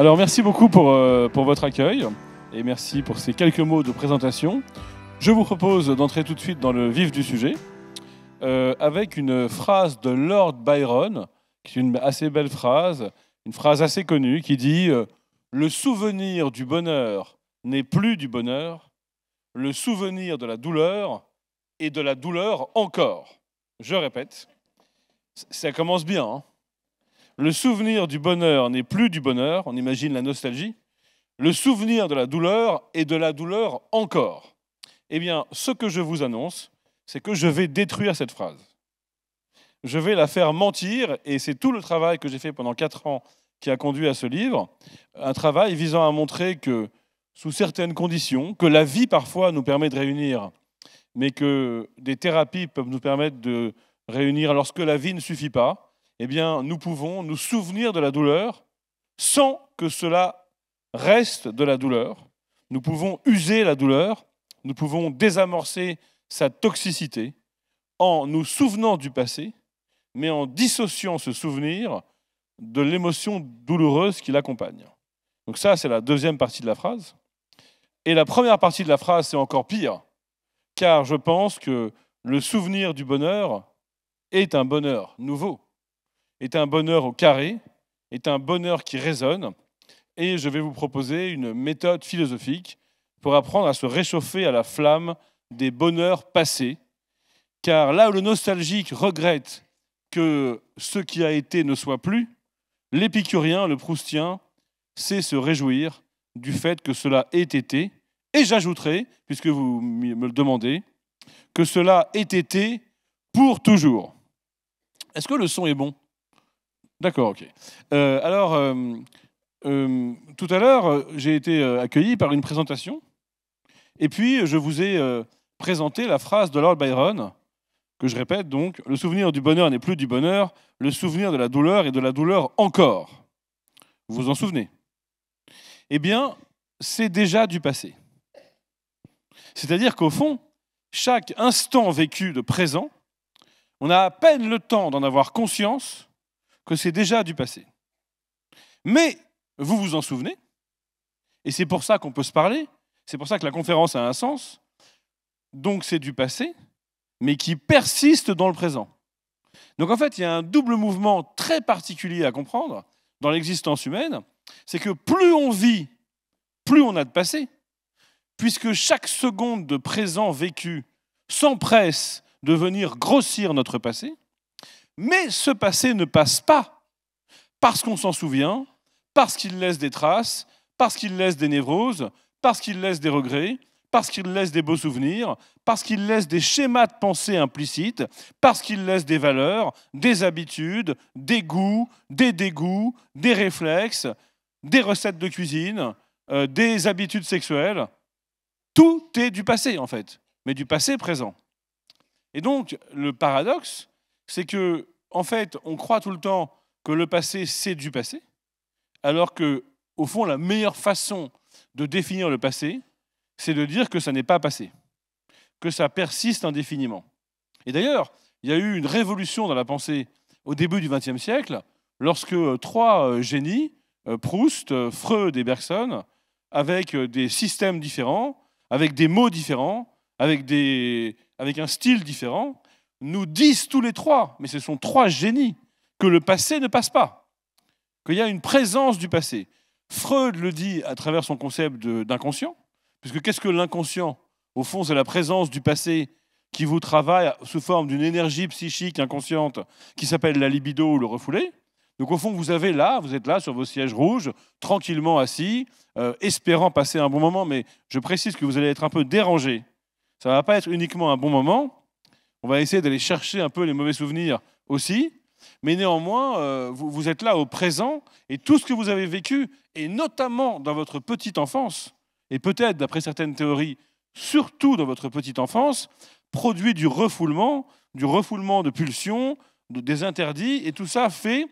Alors merci beaucoup pour, euh, pour votre accueil et merci pour ces quelques mots de présentation. Je vous propose d'entrer tout de suite dans le vif du sujet euh, avec une phrase de Lord Byron, qui est une assez belle phrase, une phrase assez connue qui dit euh, Le souvenir du bonheur n'est plus du bonheur, le souvenir de la douleur est de la douleur encore. Je répète, ça commence bien. Hein. Le souvenir du bonheur n'est plus du bonheur, on imagine la nostalgie. Le souvenir de la douleur est de la douleur encore. Eh bien, ce que je vous annonce, c'est que je vais détruire cette phrase. Je vais la faire mentir, et c'est tout le travail que j'ai fait pendant quatre ans qui a conduit à ce livre, un travail visant à montrer que, sous certaines conditions, que la vie parfois nous permet de réunir, mais que des thérapies peuvent nous permettre de réunir lorsque la vie ne suffit pas, eh bien, nous pouvons nous souvenir de la douleur sans que cela reste de la douleur. Nous pouvons user la douleur, nous pouvons désamorcer sa toxicité en nous souvenant du passé, mais en dissociant ce souvenir de l'émotion douloureuse qui l'accompagne. Donc ça, c'est la deuxième partie de la phrase. Et la première partie de la phrase, c'est encore pire, car je pense que le souvenir du bonheur est un bonheur nouveau est un bonheur au carré, est un bonheur qui résonne, et je vais vous proposer une méthode philosophique pour apprendre à se réchauffer à la flamme des bonheurs passés, car là où le nostalgique regrette que ce qui a été ne soit plus, l'épicurien, le proustien, sait se réjouir du fait que cela ait été, et j'ajouterai, puisque vous me le demandez, que cela ait été pour toujours. Est-ce que le son est bon D'accord, ok. Euh, alors, euh, euh, tout à l'heure, j'ai été accueilli par une présentation, et puis je vous ai présenté la phrase de Lord Byron, que je répète donc, le souvenir du bonheur n'est plus du bonheur, le souvenir de la douleur est de la douleur encore. Vous vous en souvenez Eh bien, c'est déjà du passé. C'est-à-dire qu'au fond, chaque instant vécu de présent, on a à peine le temps d'en avoir conscience que c'est déjà du passé. Mais vous vous en souvenez, et c'est pour ça qu'on peut se parler, c'est pour ça que la conférence a un sens, donc c'est du passé, mais qui persiste dans le présent. Donc en fait, il y a un double mouvement très particulier à comprendre dans l'existence humaine, c'est que plus on vit, plus on a de passé, puisque chaque seconde de présent vécu s'empresse de venir grossir notre passé, mais ce passé ne passe pas parce qu'on s'en souvient, parce qu'il laisse des traces, parce qu'il laisse des névroses, parce qu'il laisse des regrets, parce qu'il laisse des beaux souvenirs, parce qu'il laisse des schémas de pensée implicites, parce qu'il laisse des valeurs, des habitudes, des goûts, des dégoûts, des réflexes, des recettes de cuisine, euh, des habitudes sexuelles. Tout est du passé en fait, mais du passé présent. Et donc le paradoxe, c'est que, en fait, on croit tout le temps que le passé, c'est du passé, alors que, au fond, la meilleure façon de définir le passé, c'est de dire que ça n'est pas passé, que ça persiste indéfiniment. Et d'ailleurs, il y a eu une révolution dans la pensée au début du XXe siècle, lorsque euh, trois euh, génies, euh, Proust, Freud et Bergson, avec des systèmes différents, avec des mots différents, avec, des, avec un style différent, nous disent tous les trois, mais ce sont trois génies, que le passé ne passe pas, qu'il y a une présence du passé. Freud le dit à travers son concept d'inconscient, puisque qu'est-ce que l'inconscient Au fond, c'est la présence du passé qui vous travaille sous forme d'une énergie psychique inconsciente qui s'appelle la libido ou le refoulé. Donc au fond, vous avez là, vous êtes là sur vos sièges rouges, tranquillement assis, euh, espérant passer un bon moment, mais je précise que vous allez être un peu dérangé. Ça ne va pas être uniquement un bon moment, on va essayer d'aller chercher un peu les mauvais souvenirs aussi, mais néanmoins, euh, vous, êtes là au présent et tout ce que vous avez vécu, et notamment dans votre petite enfance, et peut-être d'après certaines théories, surtout dans votre petite enfance, produit du refoulement, du refoulement de pulsions, des interdits, et tout ça fait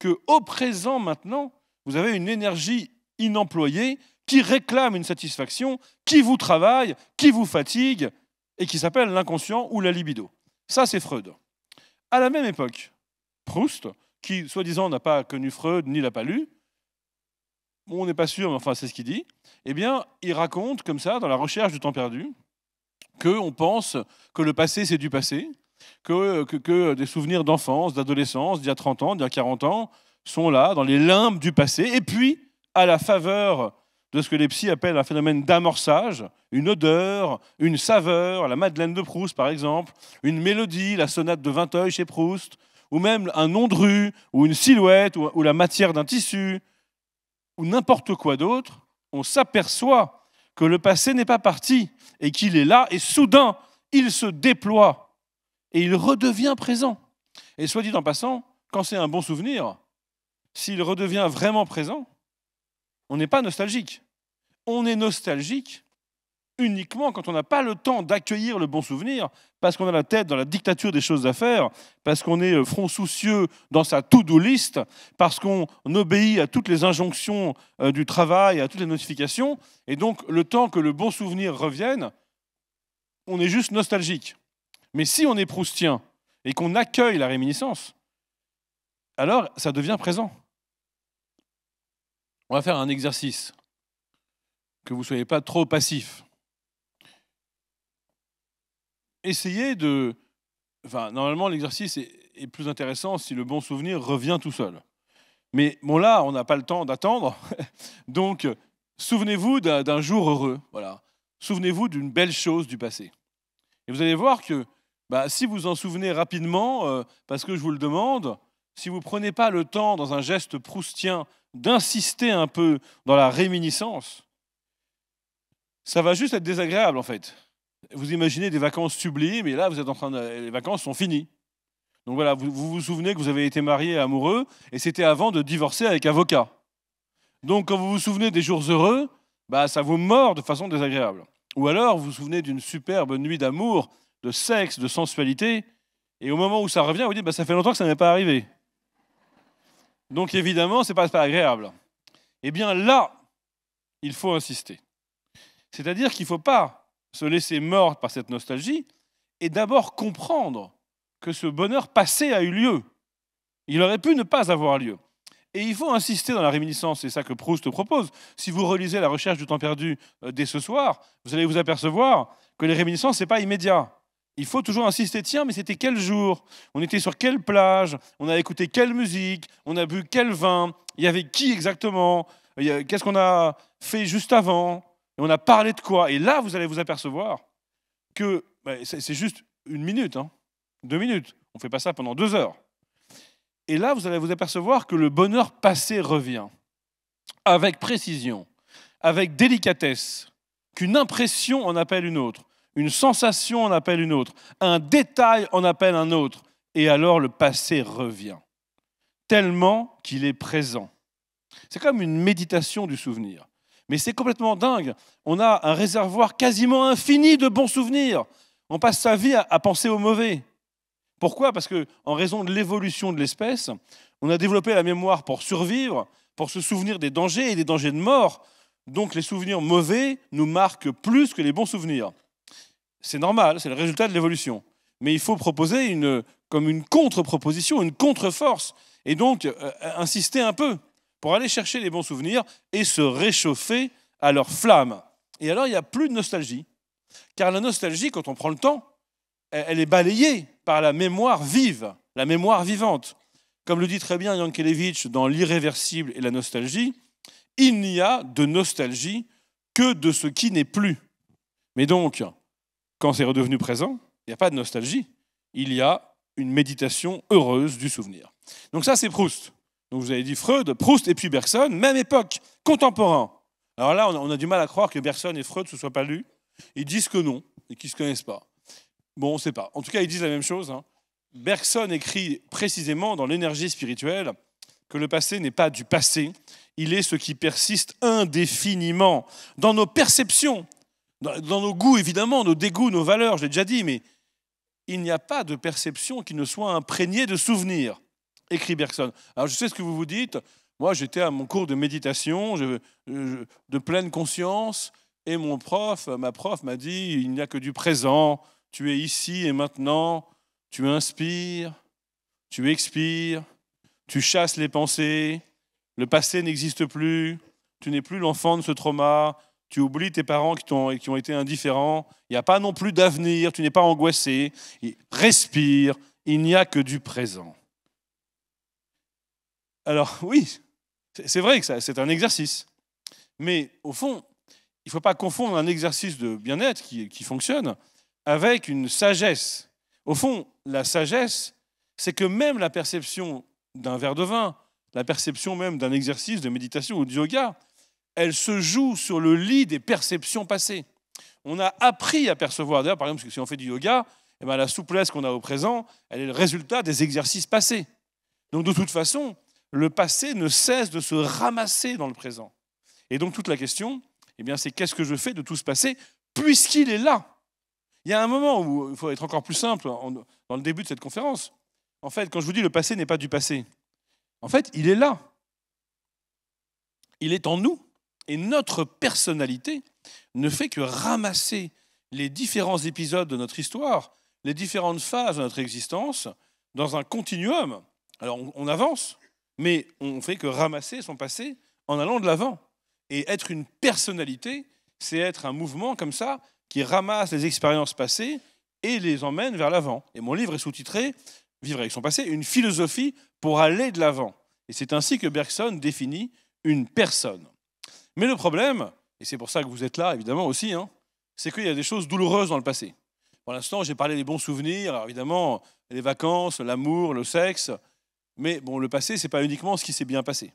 qu'au au présent maintenant, vous avez une énergie inemployée qui réclame une satisfaction, qui vous travaille, qui vous fatigue, et qui s'appelle l'inconscient ou la libido. Ça, c'est Freud. À la même époque, Proust, qui soi-disant n'a pas connu Freud ni l'a pas lu, on n'est pas sûr, mais enfin c'est ce qu'il dit, eh bien, il raconte comme ça, dans La recherche du temps perdu, qu'on pense que le passé, c'est du passé, que, des souvenirs d'enfance, d'adolescence, d'il y a 30 ans, d'il y a 40 ans, sont là, dans les limbes du passé, et puis, à la faveur de ce que les psys appellent un phénomène d'amorçage, une odeur, une saveur, la Madeleine de Proust par exemple, une mélodie, la sonate de Vinteuil chez Proust, ou même un nom de rue, ou une silhouette, ou, la matière d'un tissu, ou n'importe quoi d'autre, on s'aperçoit que le passé n'est pas parti et qu'il est là, et soudain, il se déploie et il redevient présent. Et soit dit en passant, quand c'est un bon souvenir, s'il redevient vraiment présent, on n'est pas nostalgique on est nostalgique uniquement quand on n'a pas le temps d'accueillir le bon souvenir, parce qu'on a la tête dans la dictature des choses à faire, parce qu'on est euh, front soucieux dans sa to-do list, parce qu'on obéit à toutes les injonctions euh, du travail, à toutes les notifications, et donc le temps que le bon souvenir revienne, on est juste nostalgique. Mais si on est proustien et qu'on accueille la réminiscence, alors ça devient présent. On va faire un exercice que vous ne soyez pas trop passif. Essayez de... Enfin, normalement, l'exercice est, plus intéressant si le bon souvenir revient tout seul. Mais bon, là, on n'a pas le temps d'attendre. Donc, souvenez-vous d'un jour heureux. Voilà. Souvenez-vous d'une belle chose du passé. Et vous allez voir que bah, si vous en souvenez rapidement, euh, parce que je vous le demande, si vous ne prenez pas le temps, dans un geste proustien, d'insister un peu dans la réminiscence, ça va juste être désagréable en fait. Vous imaginez des vacances sublimes et là vous êtes en train de... les vacances sont finies. Donc voilà, vous, vous souvenez que vous avez été marié amoureux et c'était avant de divorcer avec avocat. Donc quand vous vous souvenez des jours heureux, bah ça vous mord de façon désagréable. Ou alors vous vous souvenez d'une superbe nuit d'amour, de sexe, de sensualité et au moment où ça revient, vous dites bah ça fait longtemps que ça n'est pas arrivé. Donc évidemment, c'est pas, pas agréable. Eh bien là, il faut insister. C'est-à-dire qu'il ne faut pas se laisser mordre par cette nostalgie et d'abord comprendre que ce bonheur passé a eu lieu. Il aurait pu ne pas avoir lieu. Et il faut insister dans la réminiscence, c'est ça que Proust propose. Si vous relisez La recherche du temps perdu euh, dès ce soir, vous allez vous apercevoir que les réminiscences, ce n'est pas immédiat. Il faut toujours insister, tiens, mais c'était quel jour On était sur quelle plage On a écouté quelle musique On a bu quel vin Il y avait qui exactement Qu'est-ce qu'on a fait juste avant et on a parlé de quoi Et là, vous allez vous apercevoir que bah, c'est juste une minute, hein. deux minutes. On ne fait pas ça pendant deux heures. Et là, vous allez vous apercevoir que le bonheur passé revient avec précision, avec délicatesse, qu'une impression en appelle une autre, une sensation en appelle une autre, un détail en appelle un autre, et alors le passé revient, tellement qu'il est présent. C'est comme une méditation du souvenir. Mais c'est complètement dingue. On a un réservoir quasiment infini de bons souvenirs. On passe sa vie à, penser aux mauvais. Pourquoi Parce que, en raison de l'évolution de l'espèce, on a développé la mémoire pour survivre, pour se souvenir des dangers et des dangers de mort. Donc, les souvenirs mauvais nous marquent plus que les bons souvenirs. C'est normal, c'est le résultat de l'évolution. Mais il faut proposer une, comme une contre-proposition, une contre-force, et donc euh, insister un peu pour aller chercher les bons souvenirs et se réchauffer à leur flamme. Et alors, il n'y a plus de nostalgie. Car la nostalgie, quand on prend le temps, elle est balayée par la mémoire vive, la mémoire vivante. Comme le dit très bien Yankelevitch dans L'irréversible et la nostalgie, il n'y a de nostalgie que de ce qui n'est plus. Mais donc, quand c'est redevenu présent, il n'y a pas de nostalgie, il y a une méditation heureuse du souvenir. Donc ça, c'est Proust. Donc vous avez dit Freud, Proust et puis Bergson, même époque, contemporain. Alors là, on a, du mal à croire que Bergson et Freud ne se soient pas lus. Ils disent que non et qu'ils ne se connaissent pas. Bon, on ne sait pas. En tout cas, ils disent la même chose. Hein. Bergson écrit précisément dans l'énergie spirituelle que le passé n'est pas du passé, il est ce qui persiste indéfiniment dans nos perceptions, dans, dans nos goûts évidemment, nos dégoûts, nos valeurs, je l'ai déjà dit, mais il n'y a pas de perception qui ne soit imprégnée de souvenirs écrit Bergson. Alors je sais ce que vous vous dites. Moi, j'étais à mon cours de méditation, je, euh, de pleine conscience, et mon prof, euh, ma prof m'a dit, il n'y a que du présent, tu es ici et maintenant, tu inspires, tu expires, tu chasses les pensées, le passé n'existe plus, tu n'es plus l'enfant de ce trauma, tu oublies tes parents qui, ont, qui ont été indifférents, il n'y a pas non plus d'avenir, tu n'es pas angoissé, respire, il n'y a que du présent. Alors oui, c'est vrai que c'est un exercice. Mais au fond, il ne faut pas confondre un exercice de bien-être qui, fonctionne avec une sagesse. Au fond, la sagesse, c'est que même la perception d'un verre de vin, la perception même d'un exercice de méditation ou de yoga, elle se joue sur le lit des perceptions passées. On a appris à percevoir. D'ailleurs, par exemple, si on fait du yoga, eh bien, la souplesse qu'on a au présent, elle est le résultat des exercices passés. Donc de toute façon, le passé ne cesse de se ramasser dans le présent. Et donc toute la question, eh c'est qu'est-ce que je fais de tout ce passé puisqu'il est là Il y a un moment où il faut être encore plus simple dans le début de cette conférence. En fait, quand je vous dis le passé n'est pas du passé, en fait, il est là. Il est en nous. Et notre personnalité ne fait que ramasser les différents épisodes de notre histoire, les différentes phases de notre existence dans un continuum. Alors on avance, mais on fait que ramasser son passé en allant de l'avant. Et être une personnalité, c'est être un mouvement comme ça qui ramasse les expériences passées et les emmène vers l'avant. Et mon livre est sous-titré Vivre avec son passé, une philosophie pour aller de l'avant. Et c'est ainsi que Bergson définit une personne. Mais le problème, et c'est pour ça que vous êtes là évidemment aussi, hein, c'est qu'il y a des choses douloureuses dans le passé. Pour l'instant, j'ai parlé des bons souvenirs, évidemment, les vacances, l'amour, le sexe, mais bon, le passé, c'est pas uniquement ce qui s'est bien passé.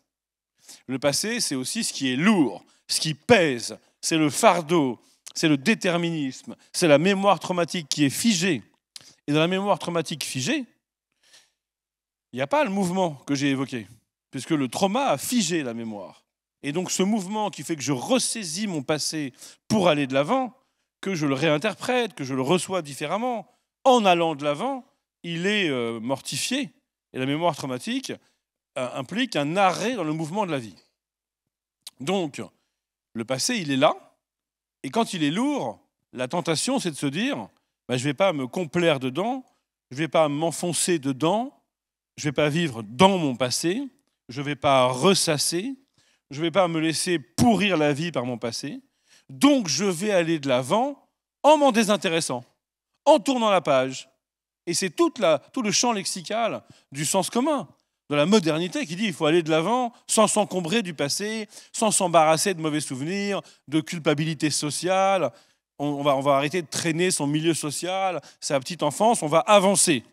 Le passé, c'est aussi ce qui est lourd, ce qui pèse, c'est le fardeau, c'est le déterminisme, c'est la mémoire traumatique qui est figée. Et dans la mémoire traumatique figée, il n'y a pas le mouvement que j'ai évoqué, puisque le trauma a figé la mémoire. Et donc ce mouvement qui fait que je ressaisis mon passé pour aller de l'avant, que je le réinterprète, que je le reçois différemment, en allant de l'avant, il est euh, mortifié, et la mémoire traumatique euh, implique un arrêt dans le mouvement de la vie. Donc, le passé, il est là. Et quand il est lourd, la tentation, c'est de se dire, bah, je ne vais pas me complaire dedans, je ne vais pas m'enfoncer dedans, je ne vais pas vivre dans mon passé, je ne vais pas ressasser, je ne vais pas me laisser pourrir la vie par mon passé. Donc, je vais aller de l'avant en m'en désintéressant, en tournant la page, et c'est tout le champ lexical du sens commun, de la modernité, qui dit qu'il faut aller de l'avant sans s'encombrer du passé, sans s'embarrasser de mauvais souvenirs, de culpabilité sociale. On, va, on va arrêter de traîner son milieu social, sa petite enfance, on va avancer.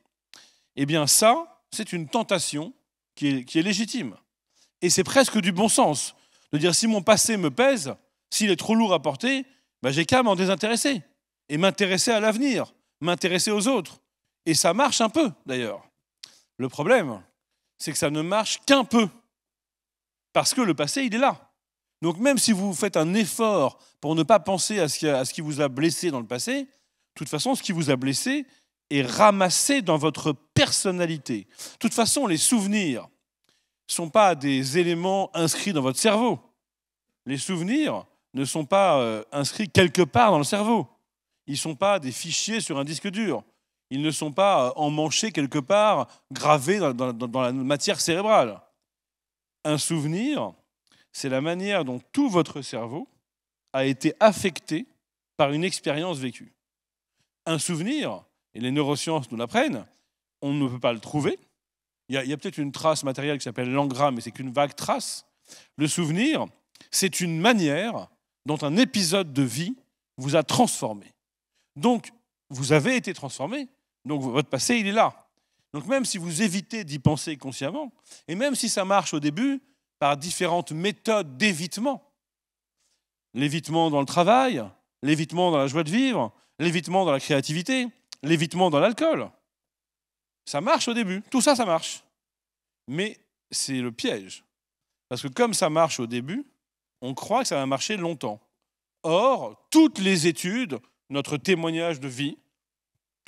Eh bien ça, c'est une tentation qui est, qui est légitime. Et c'est presque du bon sens de dire si mon passé me pèse, s'il est trop lourd à porter, ben j'ai qu'à m'en désintéresser et m'intéresser à l'avenir, m'intéresser aux autres et ça marche un peu, d'ailleurs. Le problème, c'est que ça ne marche qu'un peu. Parce que le passé, il est là. Donc même si vous faites un effort pour ne pas penser à ce qui, vous a blessé dans le passé, de toute façon, ce qui vous a blessé est ramassé dans votre personnalité. De toute façon, les souvenirs ne sont pas des éléments inscrits dans votre cerveau. Les souvenirs ne sont pas euh, inscrits quelque part dans le cerveau. Ils ne sont pas des fichiers sur un disque dur. Ils ne sont pas euh, emmanchés quelque part, gravés dans, la matière cérébrale. Un souvenir, c'est la manière dont tout votre cerveau a été affecté par une expérience vécue. Un souvenir, et les neurosciences nous l'apprennent, on ne peut pas le trouver. Il y a, a peut-être une trace matérielle qui s'appelle l'engramme, mais c'est qu'une vague trace. Le souvenir, c'est une manière dont un épisode de vie vous a transformé. Donc, vous avez été transformé, donc votre passé, il est là. Donc même si vous évitez d'y penser consciemment, et même si ça marche au début par différentes méthodes d'évitement, l'évitement dans le travail, l'évitement dans la joie de vivre, l'évitement dans la créativité, l'évitement dans l'alcool, ça marche au début, tout ça, ça marche. Mais c'est le piège. Parce que comme ça marche au début, on croit que ça va marcher longtemps. Or, toutes les études, notre témoignage de vie,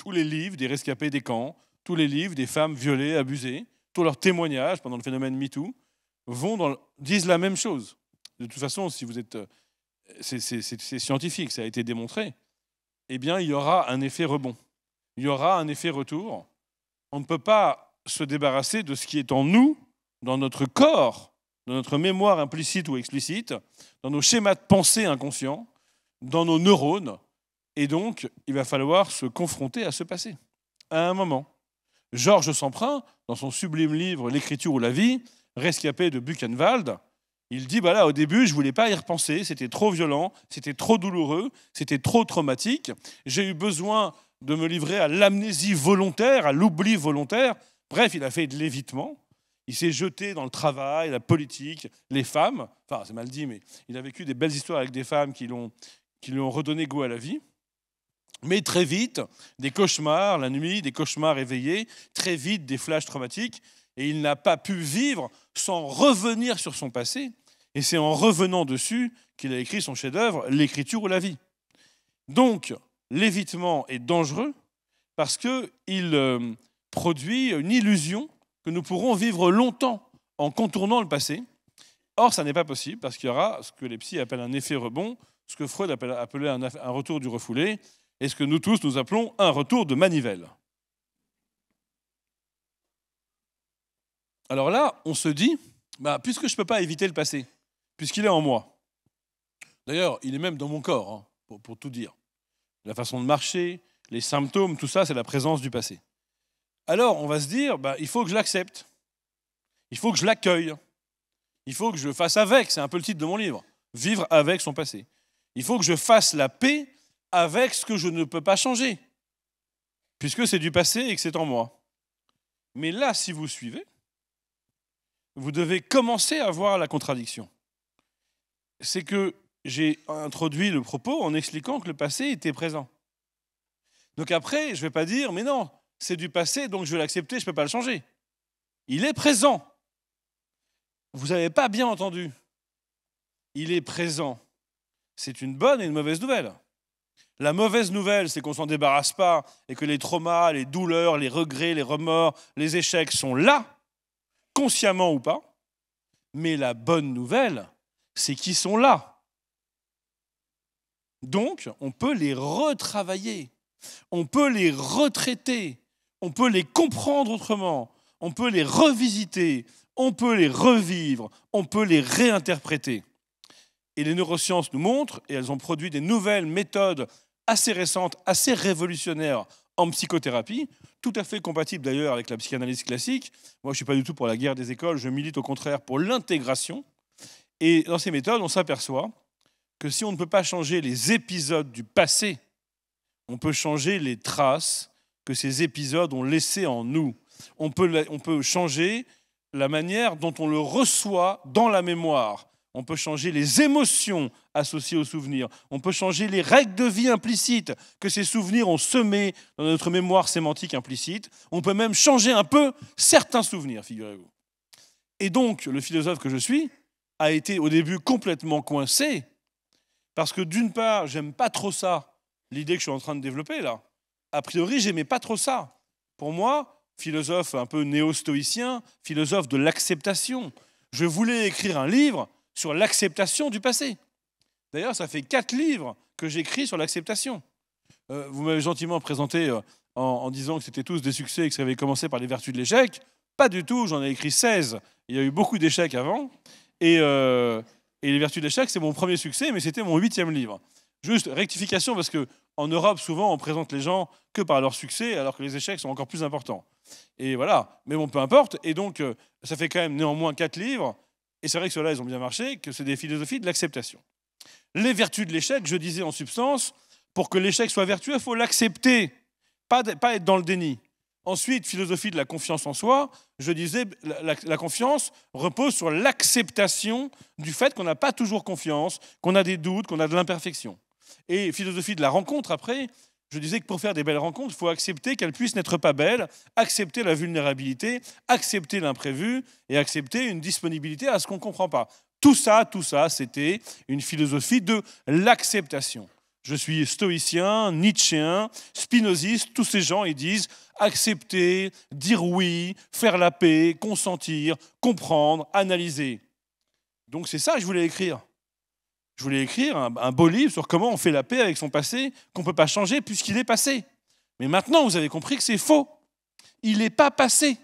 tous les livres des rescapés des camps, tous les livres des femmes violées, abusées, tous leurs témoignages pendant le phénomène MeToo vont disent la même chose. De toute façon, si vous êtes, euh, c'est scientifique, ça a été démontré. Eh bien, il y aura un effet rebond. Il y aura un effet retour. On ne peut pas se débarrasser de ce qui est en nous, dans notre corps, dans notre mémoire implicite ou explicite, dans nos schémas de pensée inconscients, dans nos neurones, et donc, il va falloir se confronter à ce passé, à un moment. Georges Semprin, dans son sublime livre L'écriture ou la vie, rescapé de Buchenwald, il dit bah là, au début, je voulais pas y repenser, c'était trop violent, c'était trop douloureux, c'était trop traumatique. J'ai eu besoin de me livrer à l'amnésie volontaire, à l'oubli volontaire. Bref, il a fait de l'évitement. Il s'est jeté dans le travail, la politique, les femmes. Enfin, c'est mal dit, mais il a vécu des belles histoires avec des femmes qui lui ont redonné goût à la vie. Mais très vite, des cauchemars la nuit, des cauchemars éveillés, très vite des flashs traumatiques, et il n'a pas pu vivre sans revenir sur son passé, et c'est en revenant dessus qu'il a écrit son chef-d'œuvre, L'écriture ou la vie. Donc, l'évitement est dangereux parce qu'il euh, produit une illusion que nous pourrons vivre longtemps en contournant le passé. Or, ça n'est pas possible parce qu'il y aura ce que les psys appellent un effet rebond, ce que Freud appelait un retour du refoulé, et ce que nous tous nous appelons un retour de manivelle. Alors là, on se dit, bah, puisque je ne peux pas éviter le passé, puisqu'il est en moi, d'ailleurs, il est même dans mon corps, hein, pour, tout dire, la façon de marcher, les symptômes, tout ça, c'est la présence du passé. Alors, on va se dire, bah, il faut que je l'accepte, il faut que je l'accueille, il faut que je le fasse avec, c'est un peu le titre de mon livre, Vivre avec son passé. Il faut que je fasse la paix avec ce que je ne peux pas changer, puisque c'est du passé et que c'est en moi. Mais là, si vous suivez, vous devez commencer à voir la contradiction. C'est que j'ai introduit le propos en expliquant que le passé était présent. Donc après, je ne vais pas dire, mais non, c'est du passé, donc je vais l'accepter, je ne peux pas le changer. Il est présent. Vous n'avez pas bien entendu. Il est présent. C'est une bonne et une mauvaise nouvelle. La mauvaise nouvelle, c'est qu'on s'en débarrasse pas et que les traumas, les douleurs, les regrets, les remords, les échecs sont là, consciemment ou pas. Mais la bonne nouvelle, c'est qu'ils sont là. Donc, on peut les retravailler, on peut les retraiter, on peut les comprendre autrement, on peut les revisiter, on peut les revivre, on peut les réinterpréter. Et les neurosciences nous montrent, et elles ont produit des nouvelles méthodes assez récente, assez révolutionnaire en psychothérapie, tout à fait compatible d'ailleurs avec la psychanalyse classique. Moi, je ne suis pas du tout pour la guerre des écoles, je milite au contraire pour l'intégration. Et dans ces méthodes, on s'aperçoit que si on ne peut pas changer les épisodes du passé, on peut changer les traces que ces épisodes ont laissées en nous. On peut, on peut changer la manière dont on le reçoit dans la mémoire. On peut changer les émotions associées aux souvenirs. On peut changer les règles de vie implicites que ces souvenirs ont semées dans notre mémoire sémantique implicite. On peut même changer un peu certains souvenirs, figurez-vous. Et donc, le philosophe que je suis a été au début complètement coincé parce que d'une part, j'aime pas trop ça, l'idée que je suis en train de développer là. A priori, j'aimais pas trop ça. Pour moi, philosophe un peu néo-stoïcien, philosophe de l'acceptation, je voulais écrire un livre sur l'acceptation du passé. D'ailleurs, ça fait quatre livres que j'écris sur l'acceptation. Euh, vous m'avez gentiment présenté euh, en, disant que c'était tous des succès et que ça avait commencé par les vertus de l'échec. Pas du tout, j'en ai écrit 16. Il y a eu beaucoup d'échecs avant. Euh, et, les vertus de l'échec, c'est mon premier succès, mais c'était mon huitième livre. Juste rectification, parce que en Europe, souvent, on présente les gens que par leur succès, alors que les échecs sont encore plus importants. Et voilà, mais bon, peu importe. Et donc, ça fait quand même néanmoins quatre livres et c'est vrai que ceux-là, ils ont bien marché, que c'est des philosophies de l'acceptation. Les vertus de l'échec, je disais en substance, pour que l'échec soit vertueux, il faut l'accepter, pas, être dans le déni. Ensuite, philosophie de la confiance en soi, je disais, la confiance repose sur l'acceptation du fait qu'on n'a pas toujours confiance, qu'on a des doutes, qu'on a de l'imperfection. Et philosophie de la rencontre, après, je disais que pour faire des belles rencontres, il faut accepter qu'elles puissent n'être pas belles, accepter la vulnérabilité, accepter l'imprévu et accepter une disponibilité à ce qu'on ne comprend pas. Tout ça, tout ça, c'était une philosophie de l'acceptation. Je suis stoïcien, nietzschéen, spinoziste, tous ces gens, ils disent accepter, dire oui, faire la paix, consentir, comprendre, analyser. Donc c'est ça que je voulais écrire. Je voulais écrire un, beau livre sur comment on fait la paix avec son passé, qu'on ne peut pas changer puisqu'il est passé. Mais maintenant, vous avez compris que c'est faux. Il n'est pas passé.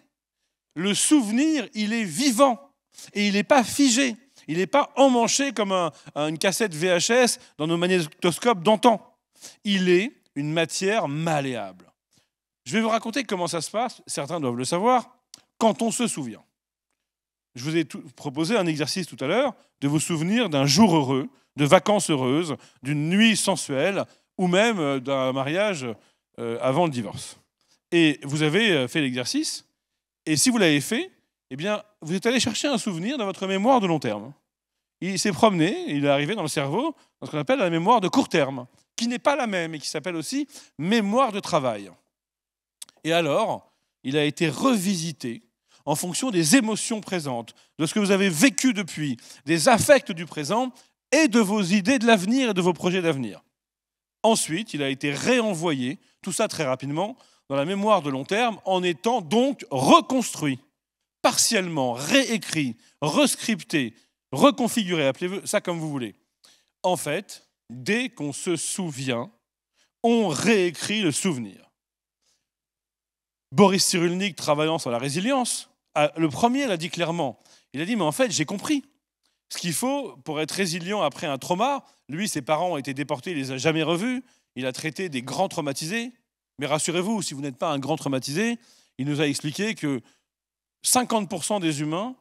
Le souvenir, il est vivant et il n'est pas figé. Il n'est pas emmanché comme une cassette VHS dans nos magnétoscopes d'antan. Il est une matière malléable. Je vais vous raconter comment ça se passe, certains doivent le savoir, quand on se souvient. Je vous ai proposé un exercice tout à l'heure de vous souvenir d'un jour heureux, de vacances heureuses, d'une nuit sensuelle ou même euh, d'un mariage euh, avant le divorce. Et vous avez euh, fait l'exercice, et si vous l'avez fait, eh bien, vous êtes allé chercher un souvenir dans votre mémoire de long terme. Il s'est promené, il est arrivé dans le cerveau, dans ce qu'on appelle la mémoire de court terme, qui n'est pas la même et qui s'appelle aussi mémoire de travail. Et alors, il a été revisité en fonction des émotions présentes, de ce que vous avez vécu depuis, des affects du présent et de vos idées de l'avenir et de vos projets d'avenir. Ensuite, il a été réenvoyé, tout ça très rapidement, dans la mémoire de long terme, en étant donc reconstruit, partiellement réécrit, rescripté, reconfiguré, appelez vous ça comme vous voulez. En fait, dès qu'on se souvient, on réécrit le souvenir. Boris Cyrulnik, travaillant sur la résilience, ah, le premier l'a dit clairement. Il a dit, mais en fait, j'ai compris. Ce qu'il faut pour être résilient après un trauma, lui, ses parents ont été déportés, il les a jamais revus, il a traité des grands traumatisés. Mais rassurez-vous, si vous n'êtes pas un grand traumatisé, il nous a expliqué que 50% des humains,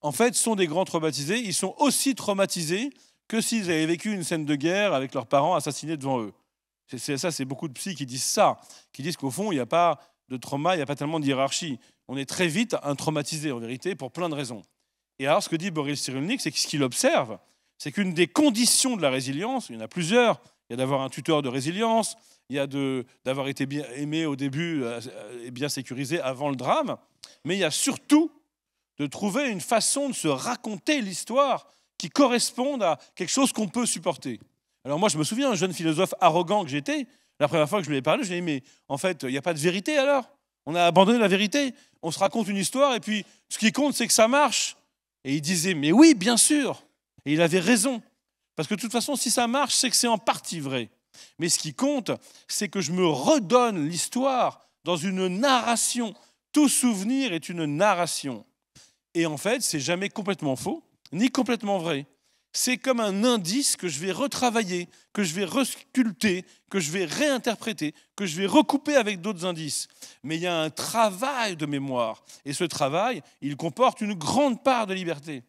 en fait, sont des grands traumatisés. Ils sont aussi traumatisés que s'ils avaient vécu une scène de guerre avec leurs parents assassinés devant eux. C'est ça, c'est beaucoup de psy qui disent ça, qui disent qu'au fond, il n'y a pas de trauma, il n'y a pas tellement de hiérarchie on est très vite un traumatisé en vérité pour plein de raisons. Et alors ce que dit Boris Cyrulnik, c'est que ce qu'il observe, c'est qu'une des conditions de la résilience, il y en a plusieurs, il y a d'avoir un tuteur de résilience, il y a d'avoir été bien aimé au début euh, euh, et bien sécurisé avant le drame, mais il y a surtout de trouver une façon de se raconter l'histoire qui corresponde à quelque chose qu'on peut supporter. Alors moi, je me souviens, un jeune philosophe arrogant que j'étais, la première fois que je lui ai parlé, je lui ai dit, mais en fait, il n'y a pas de vérité alors on a abandonné la vérité. On se raconte une histoire et puis ce qui compte, c'est que ça marche. Et il disait, mais oui, bien sûr. Et il avait raison. Parce que de toute façon, si ça marche, c'est que c'est en partie vrai. Mais ce qui compte, c'est que je me redonne l'histoire dans une narration. Tout souvenir est une narration. Et en fait, c'est jamais complètement faux, ni complètement vrai c'est comme un indice que je vais retravailler, que je vais resculpter, que je vais réinterpréter, que je vais recouper avec d'autres indices. Mais il y a un travail de mémoire. Et ce travail, il comporte une grande part de liberté.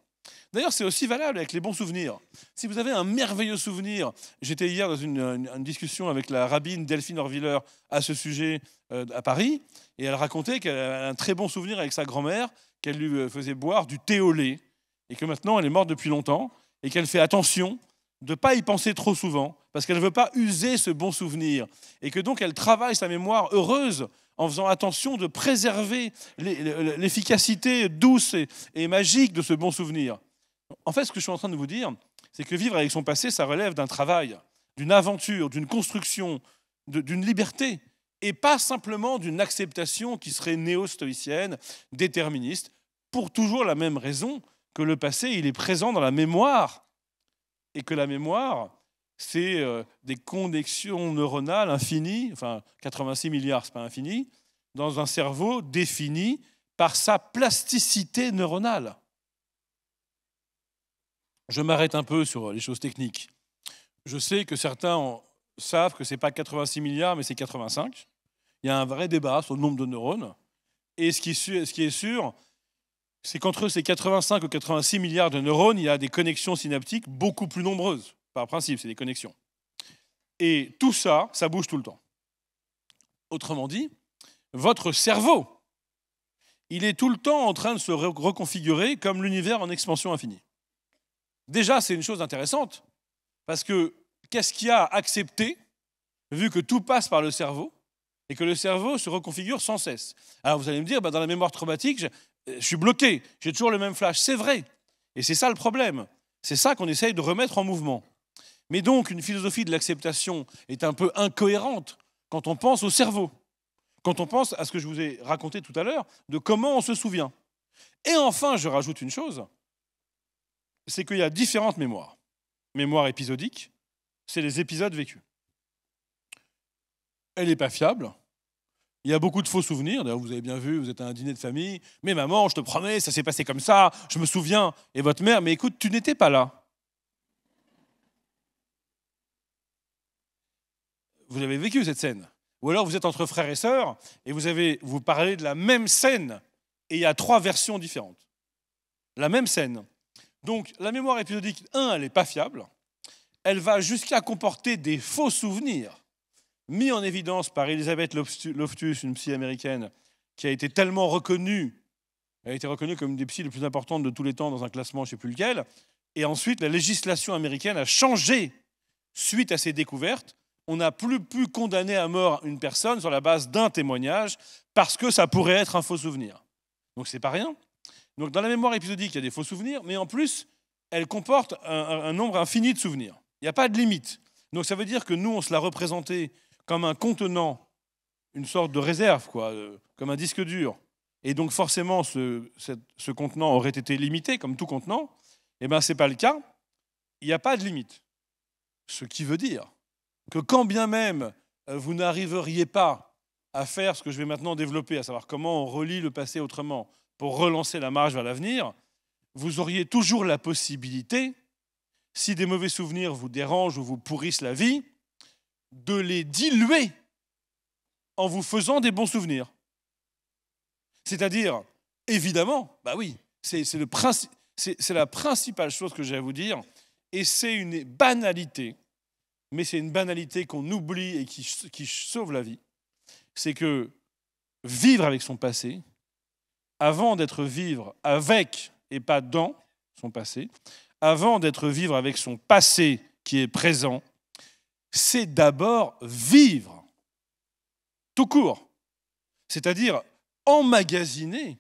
D'ailleurs, c'est aussi valable avec les bons souvenirs. Si vous avez un merveilleux souvenir, j'étais hier dans une, discussion avec la rabbine Delphine Orviller à ce sujet euh, à Paris, et elle racontait qu'elle avait un très bon souvenir avec sa grand-mère, qu'elle lui faisait boire du thé au lait, et que maintenant elle est morte depuis longtemps, et qu'elle fait attention de ne pas y penser trop souvent, parce qu'elle ne veut pas user ce bon souvenir, et que donc elle travaille sa mémoire heureuse en faisant attention de préserver l'efficacité douce et magique de ce bon souvenir. En fait, ce que je suis en train de vous dire, c'est que vivre avec son passé, ça relève d'un travail, d'une aventure, d'une construction, d'une liberté, et pas simplement d'une acceptation qui serait néo-stoïcienne, déterministe, pour toujours la même raison, que le passé, il est présent dans la mémoire, et que la mémoire, c'est euh, des connexions neuronales infinies, enfin 86 milliards, c'est pas infini, dans un cerveau défini par sa plasticité neuronale. Je m'arrête un peu sur les choses techniques. Je sais que certains savent que n'est pas 86 milliards, mais c'est 85. Il y a un vrai débat sur le nombre de neurones. Et ce qui, est sûr, c'est qu'entre ces 85 ou 86 milliards de neurones, il y a des connexions synaptiques beaucoup plus nombreuses. Par principe, c'est des connexions. Et tout ça, ça bouge tout le temps. Autrement dit, votre cerveau, il est tout le temps en train de se reconfigurer comme l'univers en expansion infinie. Déjà, c'est une chose intéressante, parce que qu'est-ce qu'il y a à accepter, vu que tout passe par le cerveau, et que le cerveau se reconfigure sans cesse Alors vous allez me dire, bah, dans la mémoire traumatique, euh, je suis bloqué, j'ai toujours le même flash. C'est vrai. Et c'est ça le problème. C'est ça qu'on essaye de remettre en mouvement. Mais donc, une philosophie de l'acceptation est un peu incohérente quand on pense au cerveau, quand on pense à ce que je vous ai raconté tout à l'heure, de comment on se souvient. Et enfin, je rajoute une chose, c'est qu'il y a différentes mémoires. Mémoire épisodique, c'est les épisodes vécus. Elle n'est pas fiable, il y a beaucoup de faux souvenirs. D'ailleurs, vous avez bien vu, vous êtes à un dîner de famille. Mais maman, je te promets, ça s'est passé comme ça, je me souviens. Et votre mère, mais écoute, tu n'étais pas là. Vous avez vécu cette scène. Ou alors vous êtes entre frères et sœurs et vous, avez, vous parlez de la même scène et il y a trois versions différentes. La même scène. Donc la mémoire épisodique, 1, elle n'est pas fiable. Elle va jusqu'à comporter des faux souvenirs mis en évidence par Elizabeth Loftus, une psy américaine, qui a été tellement reconnue, elle a été reconnue comme une des psys les plus importantes de tous les temps dans un classement, je ne sais plus lequel. Et ensuite, la législation américaine a changé suite à ces découvertes. On n'a plus pu condamner à mort une personne sur la base d'un témoignage parce que ça pourrait être un faux souvenir. Donc c'est pas rien. Donc dans la mémoire épisodique, il y a des faux souvenirs, mais en plus, elle comporte un, un nombre infini de souvenirs. Il n'y a pas de limite. Donc ça veut dire que nous, on se l'a représenté comme un contenant, une sorte de réserve, quoi, euh, comme un disque dur. Et donc forcément, ce, contenant aurait été limité, comme tout contenant. Eh bien, ce n'est pas le cas. Il n'y a pas de limite. Ce qui veut dire que quand bien même euh, vous n'arriveriez pas à faire ce que je vais maintenant développer, à savoir comment on relie le passé autrement pour relancer la marche vers l'avenir, vous auriez toujours la possibilité, si des mauvais souvenirs vous dérangent ou vous pourrissent la vie, de les diluer en vous faisant des bons souvenirs. C'est-à-dire, évidemment, bah oui, c'est la principale chose que j'ai à vous dire, et c'est une banalité, mais c'est une banalité qu'on oublie et qui sauve la vie. C'est que vivre avec son passé, avant d'être vivre avec et pas dans son passé, avant d'être vivre avec son passé qui est présent, c'est d'abord vivre, tout court, c'est-à-dire emmagasiner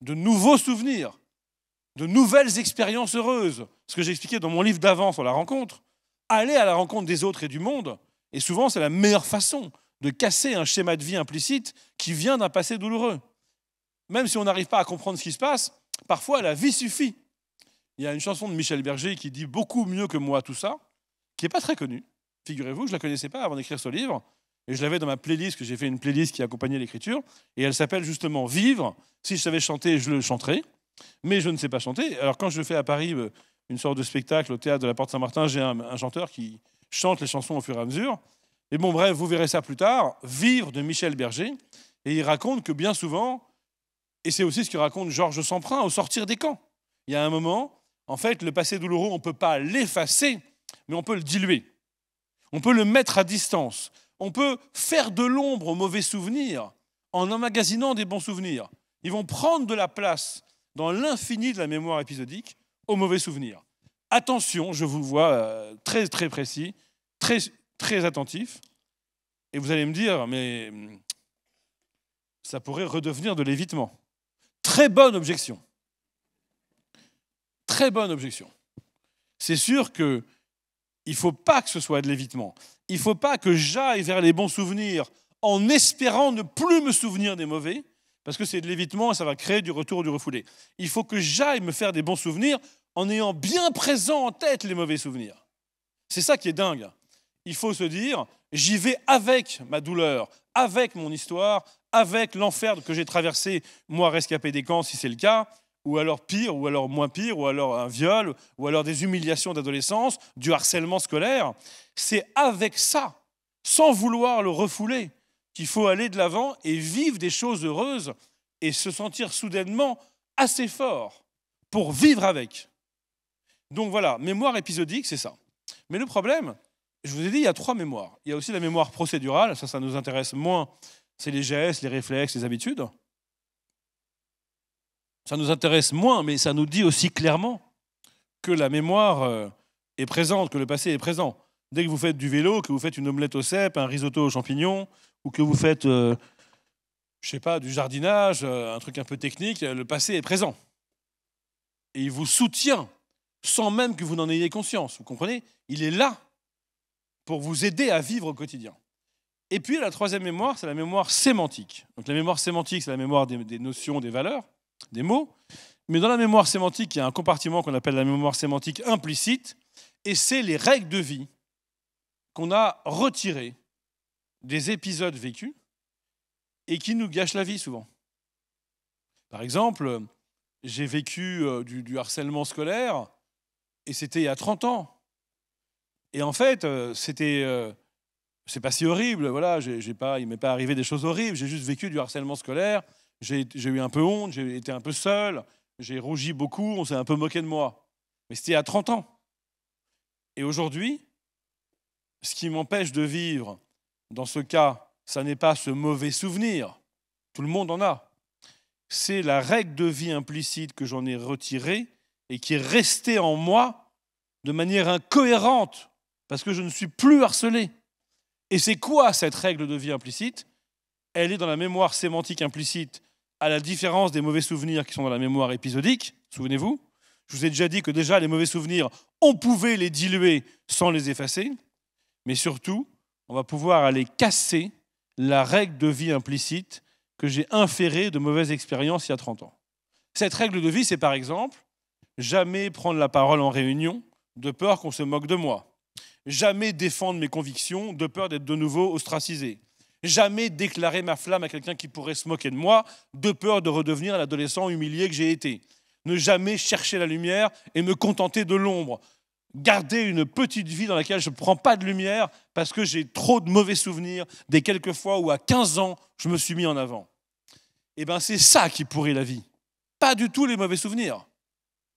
de nouveaux souvenirs, de nouvelles expériences heureuses, ce que j'expliquais dans mon livre d'avant sur la rencontre, aller à la rencontre des autres et du monde, et souvent c'est la meilleure façon de casser un schéma de vie implicite qui vient d'un passé douloureux. Même si on n'arrive pas à comprendre ce qui se passe, parfois la vie suffit. Il y a une chanson de Michel Berger qui dit beaucoup mieux que moi tout ça, qui n'est pas très connue, figurez-vous, je ne la connaissais pas avant d'écrire ce livre. Et je l'avais dans ma playlist, que j'ai fait une playlist qui accompagnait l'écriture. Et elle s'appelle justement Vivre. Si je savais chanter, je le chanterais. Mais je ne sais pas chanter. Alors quand je fais à Paris euh, une sorte de spectacle au théâtre de la Porte Saint-Martin, j'ai un, chanteur qui chante les chansons au fur et à mesure. Et bon, bref, vous verrez ça plus tard. Vivre de Michel Berger. Et il raconte que bien souvent, et c'est aussi ce que raconte Georges Semprin au sortir des camps. Il y a un moment, en fait, le passé douloureux, on ne peut pas l'effacer, mais on peut le diluer. On peut le mettre à distance. On peut faire de l'ombre aux mauvais souvenirs en emmagasinant des bons souvenirs. Ils vont prendre de la place dans l'infini de la mémoire épisodique aux mauvais souvenirs. Attention, je vous vois euh, très très précis, très très attentif. Et vous allez me dire, mais hmm, ça pourrait redevenir de l'évitement. Très bonne objection. Très bonne objection. C'est sûr que il ne faut pas que ce soit de l'évitement. Il ne faut pas que j'aille vers les bons souvenirs en espérant ne plus me souvenir des mauvais, parce que c'est de l'évitement et ça va créer du retour du refoulé. Il faut que j'aille me faire des bons souvenirs en ayant bien présent en tête les mauvais souvenirs. C'est ça qui est dingue. Il faut se dire, j'y vais avec ma douleur, avec mon histoire, avec l'enfer que j'ai traversé, moi rescapé des camps si c'est le cas, ou alors pire, ou alors moins pire, ou alors un viol, ou alors des humiliations d'adolescence, du harcèlement scolaire. C'est avec ça, sans vouloir le refouler, qu'il faut aller de l'avant et vivre des choses heureuses et se sentir soudainement assez fort pour vivre avec. Donc voilà, mémoire épisodique, c'est ça. Mais le problème, je vous ai dit, il y a trois mémoires. Il y a aussi la mémoire procédurale, ça, ça nous intéresse moins. C'est les gestes, les réflexes, les habitudes ça nous intéresse moins, mais ça nous dit aussi clairement que la mémoire euh, est présente, que le passé est présent. Dès que vous faites du vélo, que vous faites une omelette au cèpe, un risotto aux champignons, ou que vous faites, je euh, je sais pas, du jardinage, euh, un truc un peu technique, le passé est présent. Et il vous soutient sans même que vous n'en ayez conscience. Vous comprenez Il est là pour vous aider à vivre au quotidien. Et puis la troisième mémoire, c'est la mémoire sémantique. Donc la mémoire sémantique, c'est la mémoire des notions, des valeurs des mots, mais dans la mémoire sémantique, il y a un compartiment qu'on appelle la mémoire sémantique implicite, et c'est les règles de vie qu'on a retirées des épisodes vécus et qui nous gâchent la vie souvent. Par exemple, j'ai vécu euh, du, harcèlement scolaire, et c'était il y a 30 ans. Et en fait, euh, c'était euh, c'est pas si horrible, voilà, j'ai, pas, il m'est pas arrivé des choses horribles, j'ai juste vécu du harcèlement scolaire j'ai eu un peu honte, j'ai été un peu seul, j'ai rougi beaucoup, on s'est un peu moqué de moi. Mais c'était à 30 ans. Et aujourd'hui, ce qui m'empêche de vivre dans ce cas, ça n'est pas ce mauvais souvenir, tout le monde en a. C'est la règle de vie implicite que j'en ai retirée et qui est restée en moi de manière incohérente parce que je ne suis plus harcelé. Et c'est quoi cette règle de vie implicite Elle est dans la mémoire sémantique implicite à la différence des mauvais souvenirs qui sont dans la mémoire épisodique, souvenez-vous, je vous ai déjà dit que déjà les mauvais souvenirs, on pouvait les diluer sans les effacer, mais surtout, on va pouvoir aller casser la règle de vie implicite que j'ai inférée de mauvaises expériences il y a 30 ans. Cette règle de vie, c'est par exemple jamais prendre la parole en réunion de peur qu'on se moque de moi, jamais défendre mes convictions de peur d'être de nouveau ostracisé, jamais déclarer ma flamme à quelqu'un qui pourrait se moquer de moi, de peur de redevenir l'adolescent humilié que j'ai été. Ne jamais chercher la lumière et me contenter de l'ombre. Garder une petite vie dans laquelle je ne prends pas de lumière parce que j'ai trop de mauvais souvenirs des quelques fois où à 15 ans, je me suis mis en avant. Eh bien, c'est ça qui pourrit la vie. Pas du tout les mauvais souvenirs.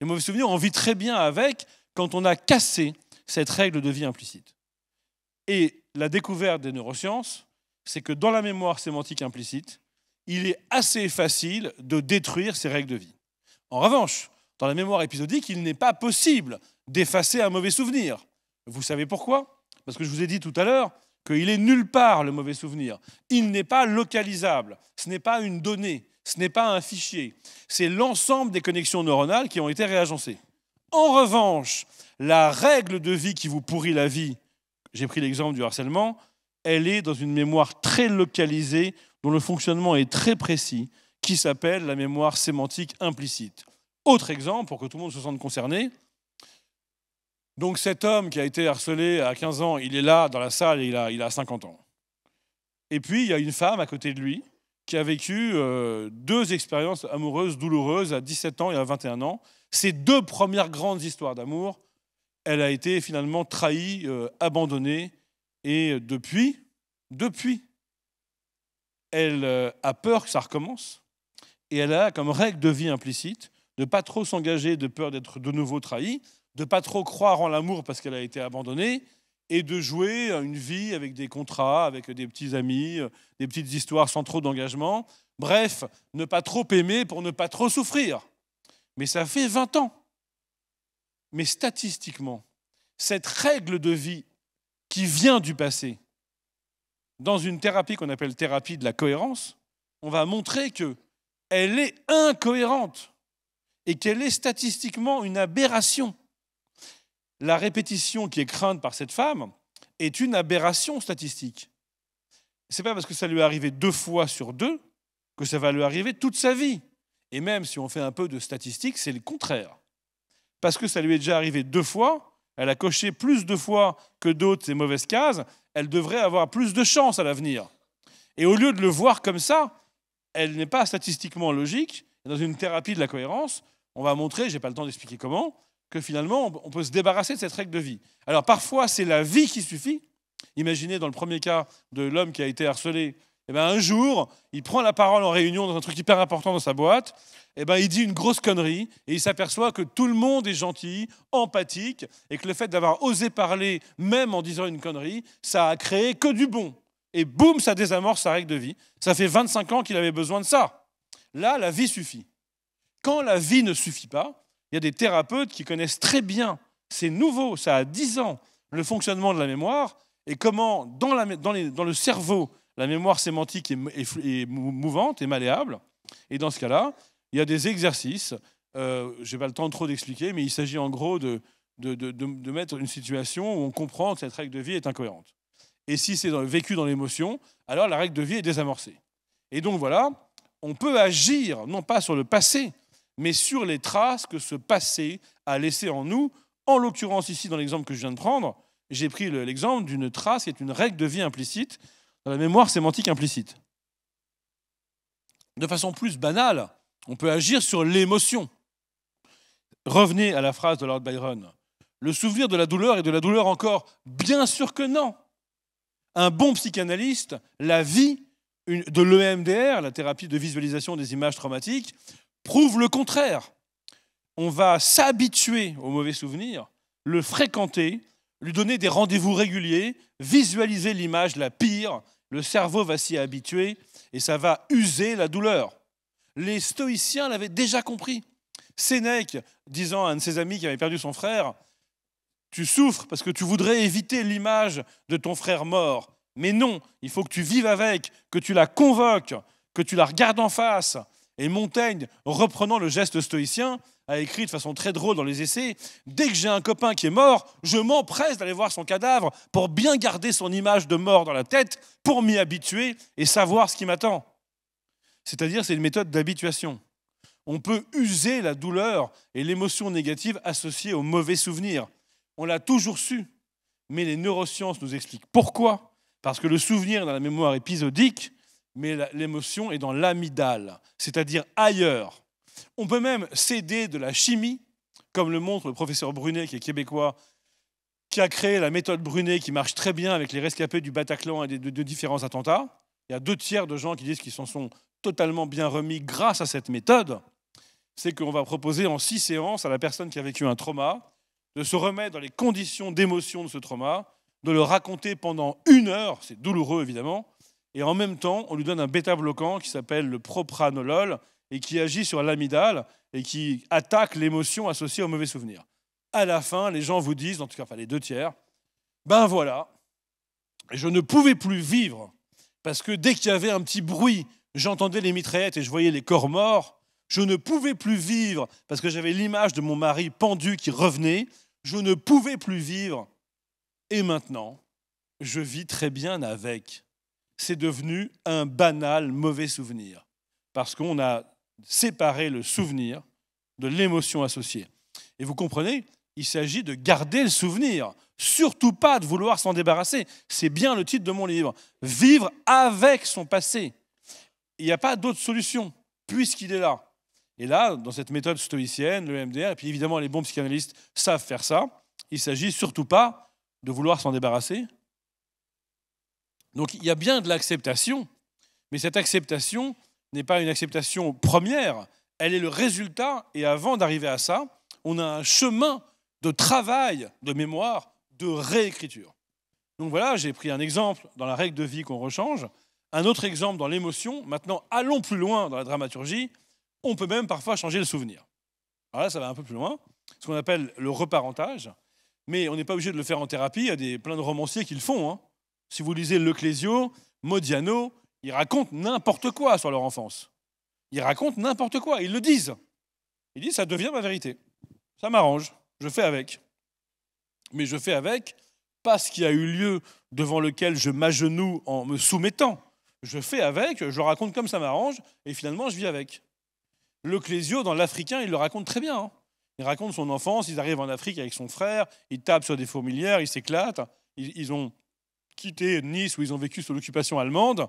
Les mauvais souvenirs, on vit très bien avec quand on a cassé cette règle de vie implicite. Et la découverte des neurosciences, c'est que dans la mémoire sémantique implicite, il est assez facile de détruire ces règles de vie. En revanche, dans la mémoire épisodique, il n'est pas possible d'effacer un mauvais souvenir. Vous savez pourquoi Parce que je vous ai dit tout à l'heure qu'il est nulle part le mauvais souvenir. Il n'est pas localisable, ce n'est pas une donnée, ce n'est pas un fichier. C'est l'ensemble des connexions neuronales qui ont été réagencées. En revanche, la règle de vie qui vous pourrit la vie, j'ai pris l'exemple du harcèlement, elle est dans une mémoire très localisée, dont le fonctionnement est très précis, qui s'appelle la mémoire sémantique implicite. Autre exemple, pour que tout le monde se sente concerné, donc cet homme qui a été harcelé à 15 ans, il est là dans la salle et il a, il 50 ans. Et puis il y a une femme à côté de lui qui a vécu euh, deux expériences amoureuses douloureuses à 17 ans et à 21 ans. Ces deux premières grandes histoires d'amour, elle a été finalement trahie, euh, abandonnée, et depuis, depuis, elle euh, a peur que ça recommence. Et elle a comme règle de vie implicite de ne pas trop s'engager de peur d'être de nouveau trahi, de ne pas trop croire en l'amour parce qu'elle a été abandonnée, et de jouer une vie avec des contrats, avec des petits amis, euh, des petites histoires sans trop d'engagement. Bref, ne pas trop aimer pour ne pas trop souffrir. Mais ça fait 20 ans. Mais statistiquement, cette règle de vie qui vient du passé. Dans une thérapie qu'on appelle thérapie de la cohérence, on va montrer que elle est incohérente et qu'elle est statistiquement une aberration. La répétition qui est crainte par cette femme est une aberration statistique. C'est pas parce que ça lui est arrivé deux fois sur deux que ça va lui arriver toute sa vie. Et même si on fait un peu de statistiques, c'est le contraire. Parce que ça lui est déjà arrivé deux fois, elle a coché plus de fois que d'autres ces mauvaises cases, elle devrait avoir plus de chances à l'avenir. Et au lieu de le voir comme ça, elle n'est pas statistiquement logique. Dans une thérapie de la cohérence, on va montrer, j'ai pas le temps d'expliquer comment, que finalement, on peut se débarrasser de cette règle de vie. Alors parfois, c'est la vie qui suffit. Imaginez dans le premier cas de l'homme qui a été harcelé, eh ben, un jour, il prend la parole en réunion dans un truc hyper important dans sa boîte. Et eh ben il dit une grosse connerie et il s'aperçoit que tout le monde est gentil, empathique et que le fait d'avoir osé parler, même en disant une connerie, ça a créé que du bon. Et boum, ça désamorce sa règle de vie. Ça fait 25 ans qu'il avait besoin de ça. Là, la vie suffit. Quand la vie ne suffit pas, il y a des thérapeutes qui connaissent très bien, c'est nouveau, ça a 10 ans, le fonctionnement de la mémoire et comment dans le cerveau la mémoire sémantique est, est, est mouvante et malléable. Et dans ce cas-là, il y a des exercices. Euh, je n'ai pas le temps trop d'expliquer, mais il s'agit en gros de, de, de, mettre une situation où on comprend que cette règle de vie est incohérente. Et si c'est vécu dans l'émotion, alors la règle de vie est désamorcée. Et donc voilà, on peut agir, non pas sur le passé, mais sur les traces que ce passé a laissées en nous. En l'occurrence, ici, dans l'exemple que je viens de prendre, j'ai pris l'exemple d'une trace qui est une règle de vie implicite dans la mémoire sémantique implicite. De façon plus banale, on peut agir sur l'émotion. Revenez à la phrase de Lord Byron. Le souvenir de la douleur et de la douleur encore Bien sûr que non. Un bon psychanalyste la vie de l'EMDR, la thérapie de visualisation des images traumatiques, prouve le contraire. On va s'habituer au mauvais souvenir, le fréquenter, lui donner des rendez-vous réguliers, visualiser l'image la pire, le cerveau va s'y habituer et ça va user la douleur. Les stoïciens l'avaient déjà compris. Sénèque, disant à un de ses amis qui avait perdu son frère, Tu souffres parce que tu voudrais éviter l'image de ton frère mort. Mais non, il faut que tu vives avec, que tu la convoques, que tu la regardes en face, et Montaigne, reprenant le geste stoïcien, a écrit de façon très drôle dans les essais Dès que j'ai un copain qui est mort, je m'empresse d'aller voir son cadavre pour bien garder son image de mort dans la tête, pour m'y habituer et savoir ce qui m'attend. C'est-à-dire, c'est une méthode d'habituation. On peut user la douleur et l'émotion négative associée aux mauvais souvenirs. On l'a toujours su, mais les neurosciences nous expliquent pourquoi. Parce que le souvenir dans la mémoire épisodique mais l'émotion est dans l'amidale, c'est-à-dire ailleurs. On peut même s'aider de la chimie, comme le montre le professeur Brunet, qui est québécois, qui a créé la méthode Brunet, qui marche très bien avec les rescapés du Bataclan et de, différents attentats. Il y a deux tiers de gens qui disent qu'ils s'en sont totalement bien remis grâce à cette méthode. C'est qu'on va proposer en six séances à la personne qui a vécu un trauma de se remettre dans les conditions d'émotion de ce trauma, de le raconter pendant une heure, c'est douloureux évidemment, et en même temps, on lui donne un bêta-bloquant qui s'appelle le propranolol et qui agit sur l'amidale et qui attaque l'émotion associée au mauvais souvenir. À la fin, les gens vous disent, en tout cas les deux tiers, ben voilà, je ne pouvais plus vivre parce que dès qu'il y avait un petit bruit, j'entendais les mitraillettes et je voyais les corps morts. Je ne pouvais plus vivre parce que j'avais l'image de mon mari pendu qui revenait. Je ne pouvais plus vivre. Et maintenant, je vis très bien avec c'est devenu un banal mauvais souvenir, parce qu'on a séparé le souvenir de l'émotion associée. Et vous comprenez, il s'agit de garder le souvenir, surtout pas de vouloir s'en débarrasser. C'est bien le titre de mon livre. Vivre avec son passé. Il n'y a pas d'autre solution, puisqu'il est là. Et là, dans cette méthode stoïcienne, le MDR, et puis évidemment les bons psychanalystes savent faire ça, il s'agit surtout pas de vouloir s'en débarrasser, donc il y a bien de l'acceptation, mais cette acceptation n'est pas une acceptation première, elle est le résultat, et avant d'arriver à ça, on a un chemin de travail, de mémoire, de réécriture. Donc voilà, j'ai pris un exemple dans la règle de vie qu'on rechange, un autre exemple dans l'émotion, maintenant allons plus loin dans la dramaturgie, on peut même parfois changer le souvenir. Alors là, ça va un peu plus loin, ce qu'on appelle le reparentage, mais on n'est pas obligé de le faire en thérapie, il y a des, plein de romanciers qui le font, hein. Si vous lisez Le Clésio, Modiano, ils racontent n'importe quoi sur leur enfance. Ils racontent n'importe quoi, ils le disent. Ils disent ça devient ma vérité. Ça m'arrange, je fais avec. Mais je fais avec pas ce qui a eu lieu devant lequel je m'agenouille en me soumettant. Je fais avec, je raconte comme ça m'arrange, et finalement je vis avec. Le Clésio, dans l'Africain, il le raconte très bien. Hein. Il raconte son enfance, ils arrivent en Afrique avec son frère, ils tapent sur des fourmilières, ils s'éclatent, ils ont quitté Nice où ils ont vécu sous l'occupation allemande.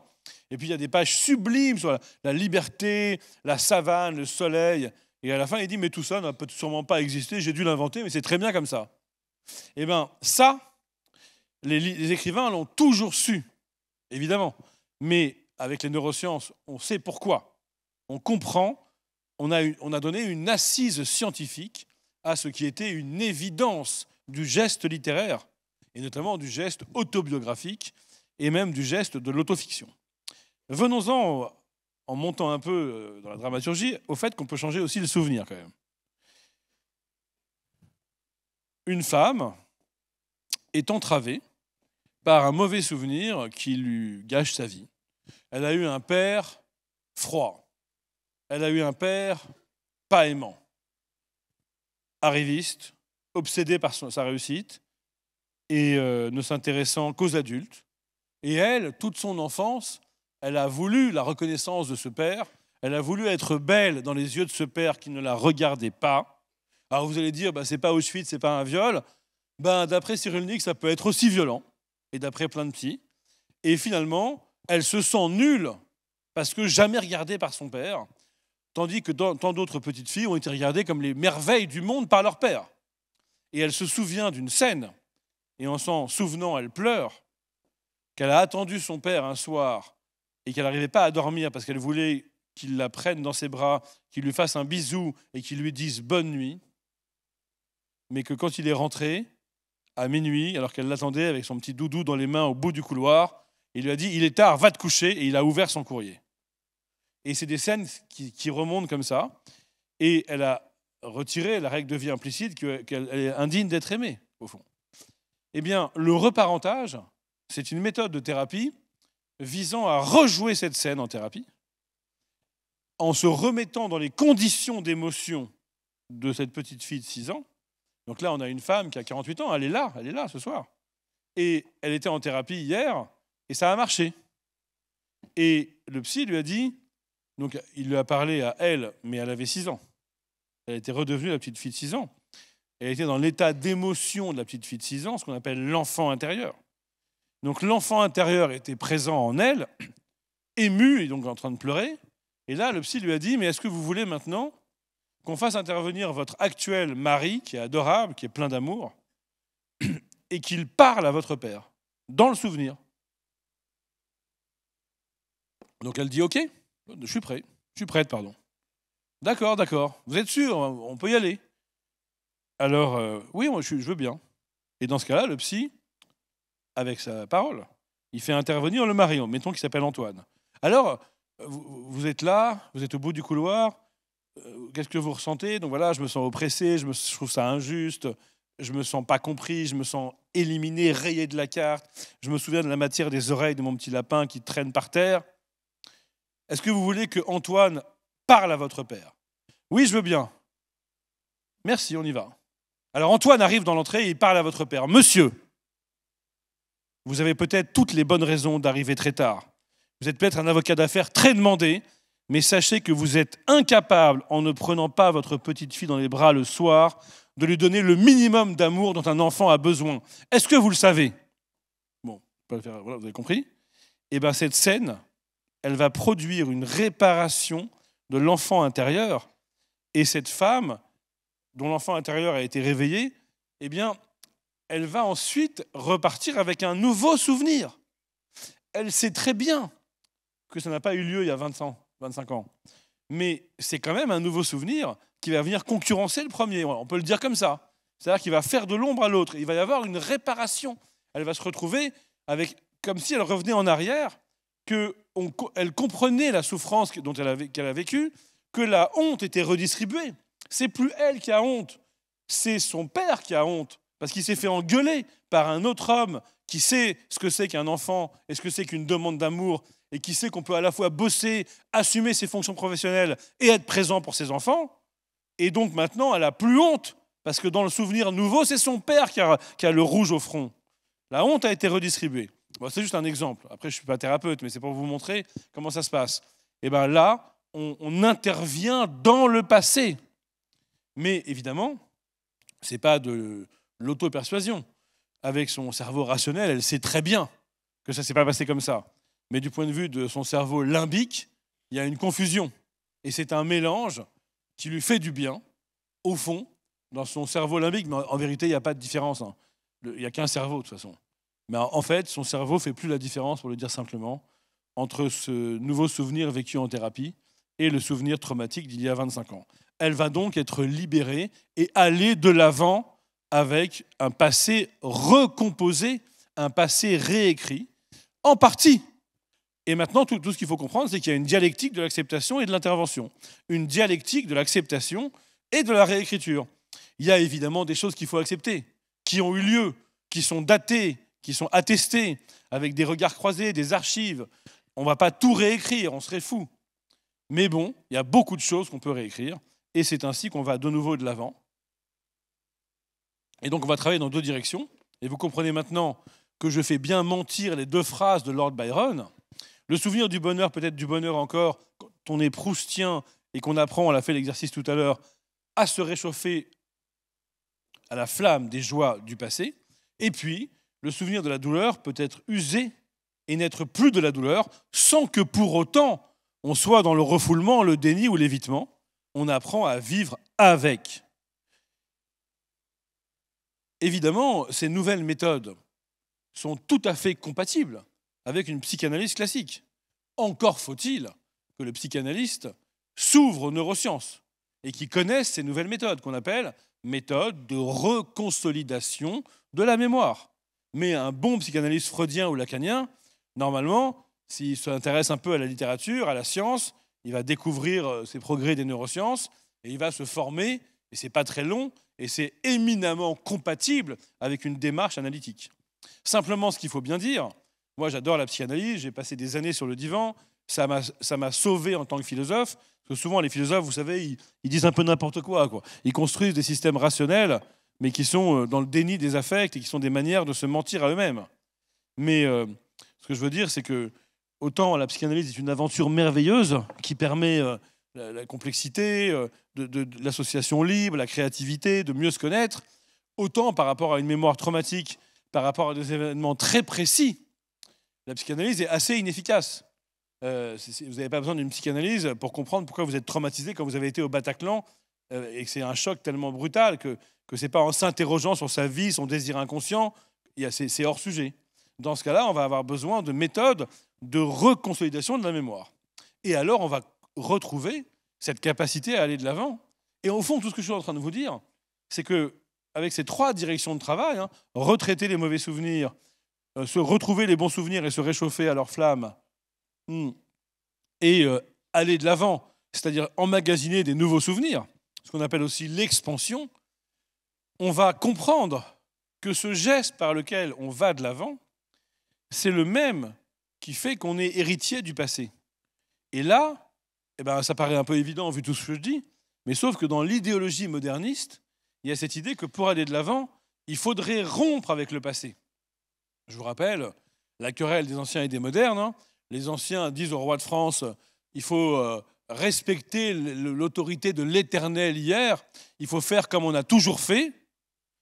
Et puis il y a des pages sublimes sur la, liberté, la savane, le soleil. Et à la fin, il dit, mais tout ça n'a sûrement pas existé, j'ai dû l'inventer, mais c'est très bien comme ça. Eh bien, ça, les, écrivains l'ont toujours su, évidemment. Mais avec les neurosciences, on sait pourquoi. On comprend, on a, on a donné une assise scientifique à ce qui était une évidence du geste littéraire et notamment du geste autobiographique et même du geste de l'autofiction. Venons-en, en montant un peu euh, dans la dramaturgie, au fait qu'on peut changer aussi le souvenir quand même. Une femme est entravée par un mauvais souvenir qui lui gâche sa vie. Elle a eu un père froid. Elle a eu un père pas aimant, arriviste, obsédé par sa réussite, et euh, ne s'intéressant qu'aux adultes. Et elle, toute son enfance, elle a voulu la reconnaissance de ce père, elle a voulu être belle dans les yeux de ce père qui ne la regardait pas. Alors vous allez dire, bah, c'est pas Auschwitz, c'est pas un viol. Ben, d'après Nick, ça peut être aussi violent, et d'après plein de petits. Et finalement, elle se sent nulle parce que jamais regardée par son père, tandis que tant d'autres petites filles ont été regardées comme les merveilles du monde par leur père. Et elle se souvient d'une scène et en s'en souvenant, elle pleure, qu'elle a attendu son père un soir et qu'elle n'arrivait pas à dormir parce qu'elle voulait qu'il la prenne dans ses bras, qu'il lui fasse un bisou et qu'il lui dise bonne nuit, mais que quand il est rentré, à minuit, alors qu'elle l'attendait avec son petit doudou dans les mains au bout du couloir, il lui a dit, il est tard, va te coucher, et il a ouvert son courrier. Et c'est des scènes qui, qui, remontent comme ça, et elle a retiré la règle de vie implicite qu'elle est indigne d'être aimée, au fond. Eh bien, le reparentage, c'est une méthode de thérapie visant à rejouer cette scène en thérapie, en se remettant dans les conditions d'émotion de cette petite fille de 6 ans. Donc là, on a une femme qui a 48 ans, elle est là, elle est là ce soir. Et elle était en thérapie hier, et ça a marché. Et le psy lui a dit, donc il lui a parlé à elle, mais elle avait 6 ans. Elle était redevenue la petite fille de 6 ans. Elle était dans l'état d'émotion de la petite fille de 6 ans, ce qu'on appelle l'enfant intérieur. Donc l'enfant intérieur était présent en elle, ému et donc en train de pleurer. Et là, le psy lui a dit, mais est-ce que vous voulez maintenant qu'on fasse intervenir votre actuel mari, qui est adorable, qui est plein d'amour, et qu'il parle à votre père, dans le souvenir Donc elle dit, ok, je suis prêt, je suis prête, pardon. D'accord, d'accord, vous êtes sûr, on peut y aller. Alors, euh, oui, je, veux bien. Et dans ce cas-là, le psy, avec sa parole, il fait intervenir le mari, mettons qu'il s'appelle Antoine. Alors, euh, vous, êtes là, vous êtes au bout du couloir, euh, qu'est-ce que vous ressentez Donc voilà, je me sens oppressé, je, me, trouve ça injuste, je me sens pas compris, je me sens éliminé, rayé de la carte, je me souviens de la matière des oreilles de mon petit lapin qui traîne par terre. Est-ce que vous voulez que Antoine parle à votre père Oui, je veux bien. Merci, on y va. Alors Antoine arrive dans l'entrée et il parle à votre père. Monsieur, vous avez peut-être toutes les bonnes raisons d'arriver très tard. Vous êtes peut-être un avocat d'affaires très demandé, mais sachez que vous êtes incapable, en ne prenant pas votre petite fille dans les bras le soir, de lui donner le minimum d'amour dont un enfant a besoin. Est-ce que vous le savez Bon, vous avez compris. Eh bien, cette scène, elle va produire une réparation de l'enfant intérieur. Et cette femme dont l'enfant intérieur a été réveillé, eh bien, elle va ensuite repartir avec un nouveau souvenir. Elle sait très bien que ça n'a pas eu lieu il y a 20 25 ans. Mais c'est quand même un nouveau souvenir qui va venir concurrencer le premier. On peut le dire comme ça. C'est-à-dire qu'il va faire de l'ombre à l'autre. Il va y avoir une réparation. Elle va se retrouver avec, comme si elle revenait en arrière, qu'elle comprenait la souffrance dont elle qu'elle a vécue, que la honte était redistribuée. C'est plus elle qui a honte, c'est son père qui a honte, parce qu'il s'est fait engueuler par un autre homme qui sait ce que c'est qu'un enfant et ce que c'est qu'une demande d'amour, et qui sait qu'on peut à la fois bosser, assumer ses fonctions professionnelles et être présent pour ses enfants. Et donc maintenant, elle a plus honte, parce que dans le souvenir nouveau, c'est son père qui a, le rouge au front. La honte a été redistribuée. c'est juste un exemple. Après, je ne suis pas thérapeute, mais c'est pour vous montrer comment ça se passe. Et eh bien là, on intervient dans le passé. Mais évidemment, ce n'est pas de l'auto-persuasion. Avec son cerveau rationnel, elle sait très bien que ça ne s'est pas passé comme ça. Mais du point de vue de son cerveau limbique, il y a une confusion. Et c'est un mélange qui lui fait du bien, au fond, dans son cerveau limbique. Mais en vérité, il n'y a pas de différence. Hein. Il n'y a qu'un cerveau, de toute façon. Mais en fait, son cerveau fait plus la différence, pour le dire simplement, entre ce nouveau souvenir vécu en thérapie et le souvenir traumatique d'il y a 25 ans elle va donc être libérée et aller de l'avant avec un passé recomposé, un passé réécrit, en partie. Et maintenant, tout, ce qu'il faut comprendre, c'est qu'il y a une dialectique de l'acceptation et de l'intervention, une dialectique de l'acceptation et de la réécriture. Il y a évidemment des choses qu'il faut accepter, qui ont eu lieu, qui sont datées, qui sont attestées, avec des regards croisés, des archives. On ne va pas tout réécrire, on serait fou. Mais bon, il y a beaucoup de choses qu'on peut réécrire. Et c'est ainsi qu'on va de nouveau de l'avant. Et donc on va travailler dans deux directions. Et vous comprenez maintenant que je fais bien mentir les deux phrases de Lord Byron. Le souvenir du bonheur, peut-être du bonheur encore, quand on est proustien et qu'on apprend, on a fait l'exercice tout à l'heure, à se réchauffer à la flamme des joies du passé. Et puis, le souvenir de la douleur peut être usé et n'être plus de la douleur sans que pour autant on soit dans le refoulement, le déni ou l'évitement on apprend à vivre avec. Évidemment, ces nouvelles méthodes sont tout à fait compatibles avec une psychanalyse classique. Encore faut-il que le psychanalyste s'ouvre aux neurosciences et qu'il connaisse ces nouvelles méthodes qu'on appelle méthodes de reconsolidation de la mémoire. Mais un bon psychanalyste freudien ou lacanien, normalement, s'il s'intéresse un peu à la littérature, à la science, il va découvrir ces euh, progrès des neurosciences et il va se former, et c'est pas très long, et c'est éminemment compatible avec une démarche analytique. Simplement, ce qu'il faut bien dire, moi j'adore la psychanalyse, j'ai passé des années sur le divan, ça m'a sauvé en tant que philosophe, parce que souvent les philosophes, vous savez, ils, disent un peu n'importe quoi, quoi. Ils construisent des systèmes rationnels, mais qui sont euh, dans le déni des affects et qui sont des manières de se mentir à eux-mêmes. Mais euh, ce que je veux dire, c'est que autant la psychanalyse est une aventure merveilleuse qui permet euh, la, complexité, euh, de, l'association libre, la créativité, de mieux se connaître, autant par rapport à une mémoire traumatique, par rapport à des événements très précis, la psychanalyse est assez inefficace. Euh, vous n'avez pas besoin d'une psychanalyse pour comprendre pourquoi vous êtes traumatisé quand vous avez été au Bataclan et que c'est un choc tellement brutal que que c'est pas en s'interrogeant sur sa vie, son désir inconscient, c'est hors sujet. Dans ce cas-là, on va avoir besoin de méthodes de reconsolidation de la mémoire. Et alors, on va retrouver cette capacité à aller de l'avant. Et au fond, tout ce que je suis en train de vous dire, c'est que avec ces trois directions de travail, hein, retraiter les mauvais souvenirs, euh, se retrouver les bons souvenirs et se réchauffer à leur flamme, hmm, et euh, aller de l'avant, c'est-à-dire emmagasiner des nouveaux souvenirs, ce qu'on appelle aussi l'expansion, on va comprendre que ce geste par lequel on va de l'avant, c'est le même qui fait qu'on est héritier du passé. Et là, eh ben, ça paraît un peu évident vu tout ce que je dis, mais sauf que dans l'idéologie moderniste, il y a cette idée que pour aller de l'avant, il faudrait rompre avec le passé. Je vous rappelle la querelle des anciens et des modernes. Hein. Les anciens disent au roi de France, il faut euh, respecter l'autorité de l'Éternel hier, il faut faire comme on a toujours fait,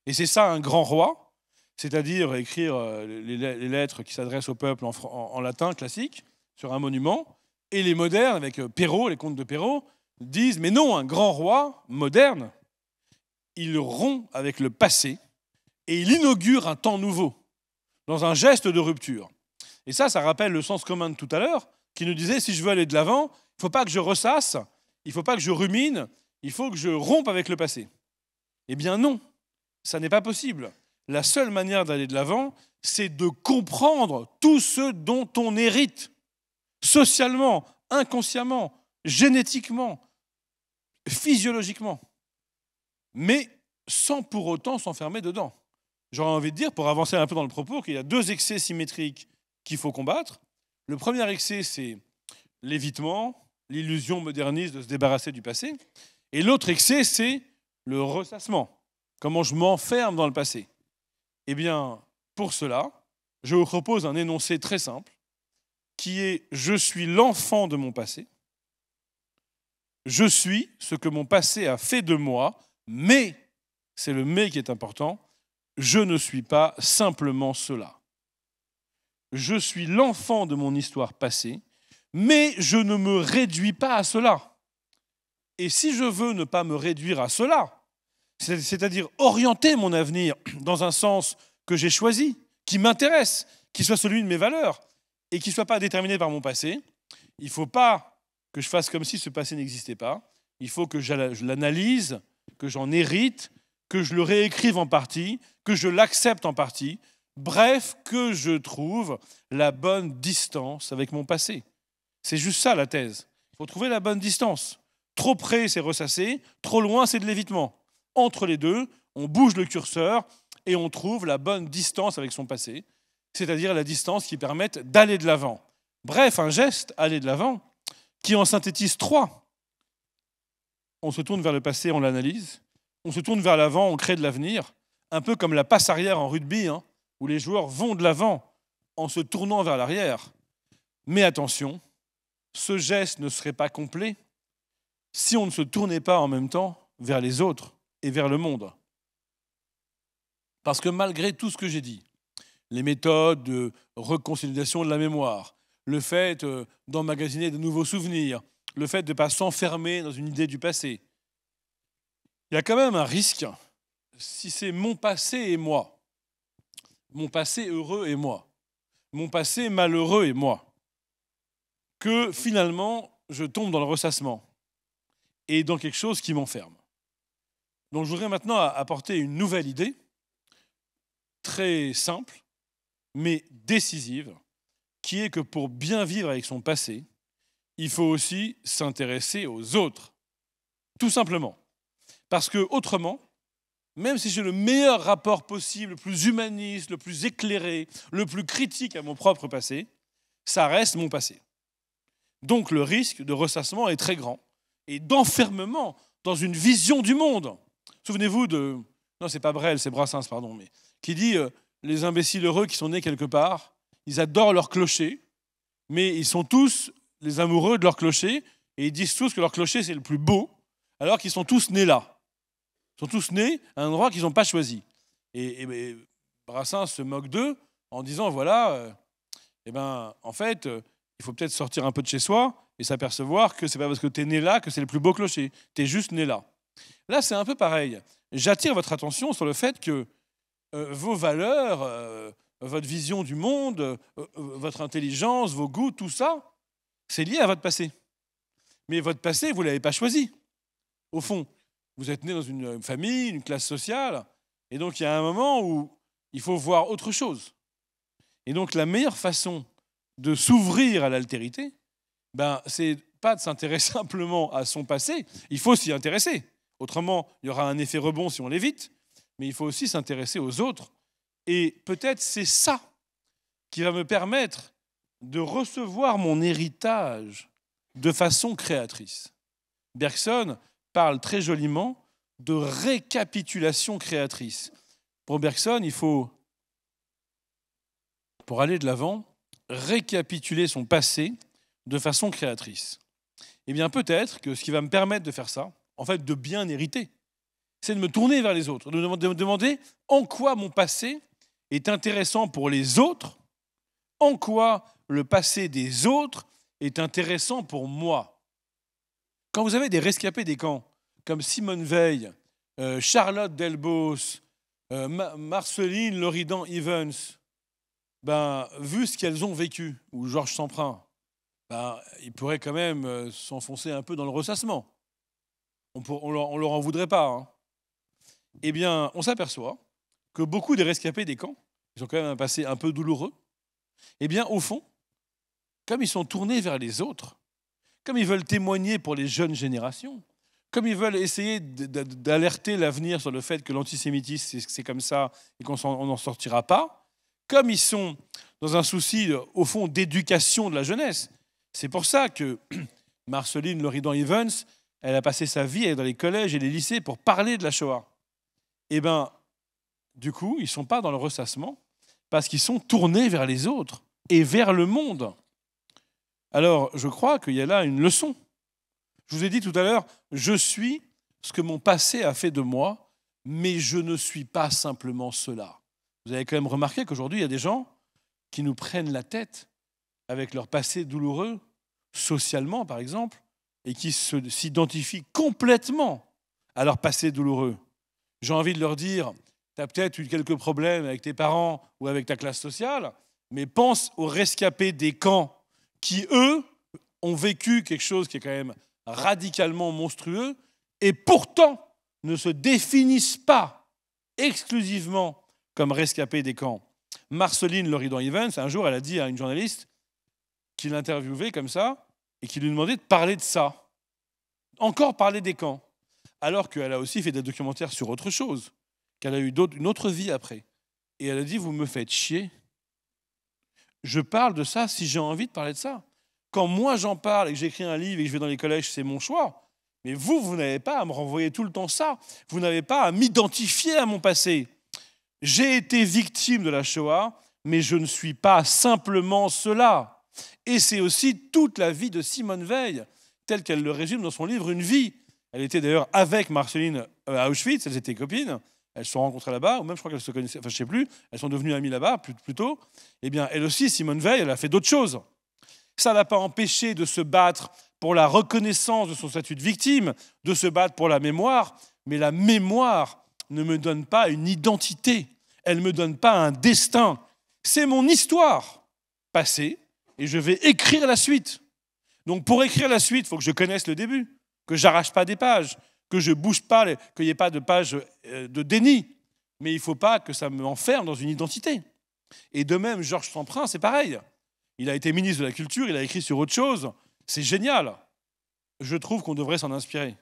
et c'est ça un grand roi c'est-à-dire écrire euh, les lettres qui s'adressent au peuple en, latin classique sur un monument, et les modernes, avec euh, Perrault, les contes de Perrault, disent Mais non, un grand roi moderne, il rompt avec le passé et il inaugure un temps nouveau, dans un geste de rupture. Et ça, ça rappelle le sens commun de tout à l'heure, qui nous disait Si je veux aller de l'avant, il ne faut pas que je ressasse, il ne faut pas que je rumine, il faut que je rompe avec le passé. Eh bien non, ça n'est pas possible la seule manière d'aller de l'avant, c'est de comprendre tout ce dont on hérite, socialement, inconsciemment, génétiquement, physiologiquement, mais sans pour autant s'enfermer dedans. J'aurais envie de dire, pour avancer un peu dans le propos, qu'il y a deux excès symétriques qu'il faut combattre. Le premier excès, c'est l'évitement, l'illusion moderniste de se débarrasser du passé. Et l'autre excès, c'est le ressassement. Comment je m'enferme dans le passé. Eh bien, pour cela, je vous propose un énoncé très simple qui est Je suis l'enfant de mon passé. Je suis ce que mon passé a fait de moi, mais, c'est le mais qui est important, je ne suis pas simplement cela. Je suis l'enfant de mon histoire passée, mais je ne me réduis pas à cela. Et si je veux ne pas me réduire à cela, c'est-à-dire orienter mon avenir dans un sens que j'ai choisi, qui m'intéresse, qui soit celui de mes valeurs et qui ne soit pas déterminé par mon passé. Il ne faut pas que je fasse comme si ce passé n'existait pas. Il faut que je l'analyse, que j'en hérite, que je le réécrive en partie, que je l'accepte en partie. Bref, que je trouve la bonne distance avec mon passé. C'est juste ça la thèse. Il faut trouver la bonne distance. Trop près, c'est ressasser. Trop loin, c'est de l'évitement entre les deux, on bouge le curseur et on trouve la bonne distance avec son passé, c'est-à-dire la distance qui permette d'aller de l'avant. Bref, un geste, aller de l'avant, qui en synthétise trois. On se tourne vers le passé, on l'analyse. On se tourne vers l'avant, on crée de l'avenir. Un peu comme la passe arrière en rugby, hein, où les joueurs vont de l'avant en se tournant vers l'arrière. Mais attention, ce geste ne serait pas complet si on ne se tournait pas en même temps vers les autres et vers le monde. Parce que malgré tout ce que j'ai dit, les méthodes de reconsolidation de la mémoire, le fait euh, d'emmagasiner de nouveaux souvenirs, le fait de ne pas s'enfermer dans une idée du passé, il y a quand même un risque si c'est mon passé et moi, mon passé heureux et moi, mon passé malheureux et moi, que finalement je tombe dans le ressassement et dans quelque chose qui m'enferme. Donc je voudrais maintenant apporter une nouvelle idée, très simple, mais décisive, qui est que pour bien vivre avec son passé, il faut aussi s'intéresser aux autres. Tout simplement. Parce que autrement, même si j'ai le meilleur rapport possible, le plus humaniste, le plus éclairé, le plus critique à mon propre passé, ça reste mon passé. Donc le risque de ressassement est très grand et d'enfermement dans une vision du monde Souvenez-vous de. Non, c'est pas Brel, c'est Brassens, pardon, mais. Qui dit euh, Les imbéciles heureux qui sont nés quelque part, ils adorent leur clocher, mais ils sont tous les amoureux de leur clocher, et ils disent tous que leur clocher, c'est le plus beau, alors qu'ils sont tous nés là. Ils sont tous nés à un endroit qu'ils n'ont pas choisi. Et, Brassens se moque d'eux en disant Voilà, euh, eh ben, en fait, euh, il faut peut-être sortir un peu de chez soi et s'apercevoir que c'est pas parce que tu es né là que c'est le plus beau clocher. Tu es juste né là. Là, c'est un peu pareil. J'attire votre attention sur le fait que euh, vos valeurs, euh, votre vision du monde, euh, votre intelligence, vos goûts, tout ça, c'est lié à votre passé. Mais votre passé, vous ne l'avez pas choisi. Au fond, vous êtes né dans une famille, une classe sociale, et donc il y a un moment où il faut voir autre chose. Et donc la meilleure façon de s'ouvrir à l'altérité, ben, c'est pas de s'intéresser simplement à son passé, il faut s'y intéresser. Autrement, il y aura un effet rebond si on l'évite, mais il faut aussi s'intéresser aux autres. Et peut-être c'est ça qui va me permettre de recevoir mon héritage de façon créatrice. Bergson parle très joliment de récapitulation créatrice. Pour Bergson, il faut, pour aller de l'avant, récapituler son passé de façon créatrice. Eh bien peut-être que ce qui va me permettre de faire ça, en fait, de bien hériter. C'est de me tourner vers les autres, de me demander en quoi mon passé est intéressant pour les autres, en quoi le passé des autres est intéressant pour moi. Quand vous avez des rescapés des camps, comme Simone Veil, euh, Charlotte Delbos, euh, Marceline Loridan Evans, ben, vu ce qu'elles ont vécu, ou Georges Semprin, ben, il pourrait quand même euh, s'enfoncer un peu dans le ressassement on ne leur, en voudrait pas, hein. eh bien, on s'aperçoit que beaucoup des rescapés des camps, ils ont quand même un passé un peu douloureux, eh bien, au fond, comme ils sont tournés vers les autres, comme ils veulent témoigner pour les jeunes générations, comme ils veulent essayer d'alerter l'avenir sur le fait que l'antisémitisme, c'est comme ça et qu'on n'en sortira pas, comme ils sont dans un souci, au fond, d'éducation de la jeunesse, c'est pour ça que Marceline Loridan-Evans, elle a passé sa vie, dans les collèges et les lycées pour parler de la Shoah. Eh bien, du coup, ils ne sont pas dans le ressassement parce qu'ils sont tournés vers les autres et vers le monde. Alors, je crois qu'il y a là une leçon. Je vous ai dit tout à l'heure, je suis ce que mon passé a fait de moi, mais je ne suis pas simplement cela. Vous avez quand même remarqué qu'aujourd'hui, il y a des gens qui nous prennent la tête avec leur passé douloureux, socialement par exemple, et qui s'identifient complètement à leur passé douloureux. J'ai envie de leur dire, tu as peut-être eu quelques problèmes avec tes parents ou avec ta classe sociale, mais pense aux rescapés des camps qui, eux, ont vécu quelque chose qui est quand même radicalement monstrueux et pourtant ne se définissent pas exclusivement comme rescapés des camps. Marceline loridon evans un jour, elle a dit à une journaliste qui l'interviewait comme ça, et qui lui demandait de parler de ça. Encore parler des camps. Alors qu'elle a aussi fait des documentaires sur autre chose, qu'elle a eu une autre vie après. Et elle a dit, vous me faites chier. Je parle de ça si j'ai envie de parler de ça. Quand moi j'en parle et que j'écris un livre et que je vais dans les collèges, c'est mon choix. Mais vous, vous n'avez pas à me renvoyer tout le temps ça. Vous n'avez pas à m'identifier à mon passé. J'ai été victime de la Shoah, mais je ne suis pas simplement cela. Et c'est aussi toute la vie de Simone Veil, telle qu'elle le résume dans son livre Une vie. Elle était d'ailleurs avec Marceline euh, Auschwitz, elles étaient copines, elles se sont rencontrées là-bas, ou même je crois qu'elles se connaissaient, enfin je ne sais plus, elles sont devenues amies là-bas plus, tôt. Eh bien, elle aussi, Simone Veil, elle a fait d'autres choses. Ça ne l'a pas empêché de se battre pour la reconnaissance de son statut de victime, de se battre pour la mémoire, mais la mémoire ne me donne pas une identité, elle ne me donne pas un destin. C'est mon histoire passée et je vais écrire la suite. Donc pour écrire la suite, il faut que je connaisse le début, que j'arrache pas des pages, que je bouge pas, qu'il n'y ait pas de pages euh, de déni. Mais il ne faut pas que ça me enferme dans une identité. Et de même, Georges Saint-Prince, c'est pareil. Il a été ministre de la Culture, il a écrit sur autre chose. C'est génial. Je trouve qu'on devrait s'en inspirer,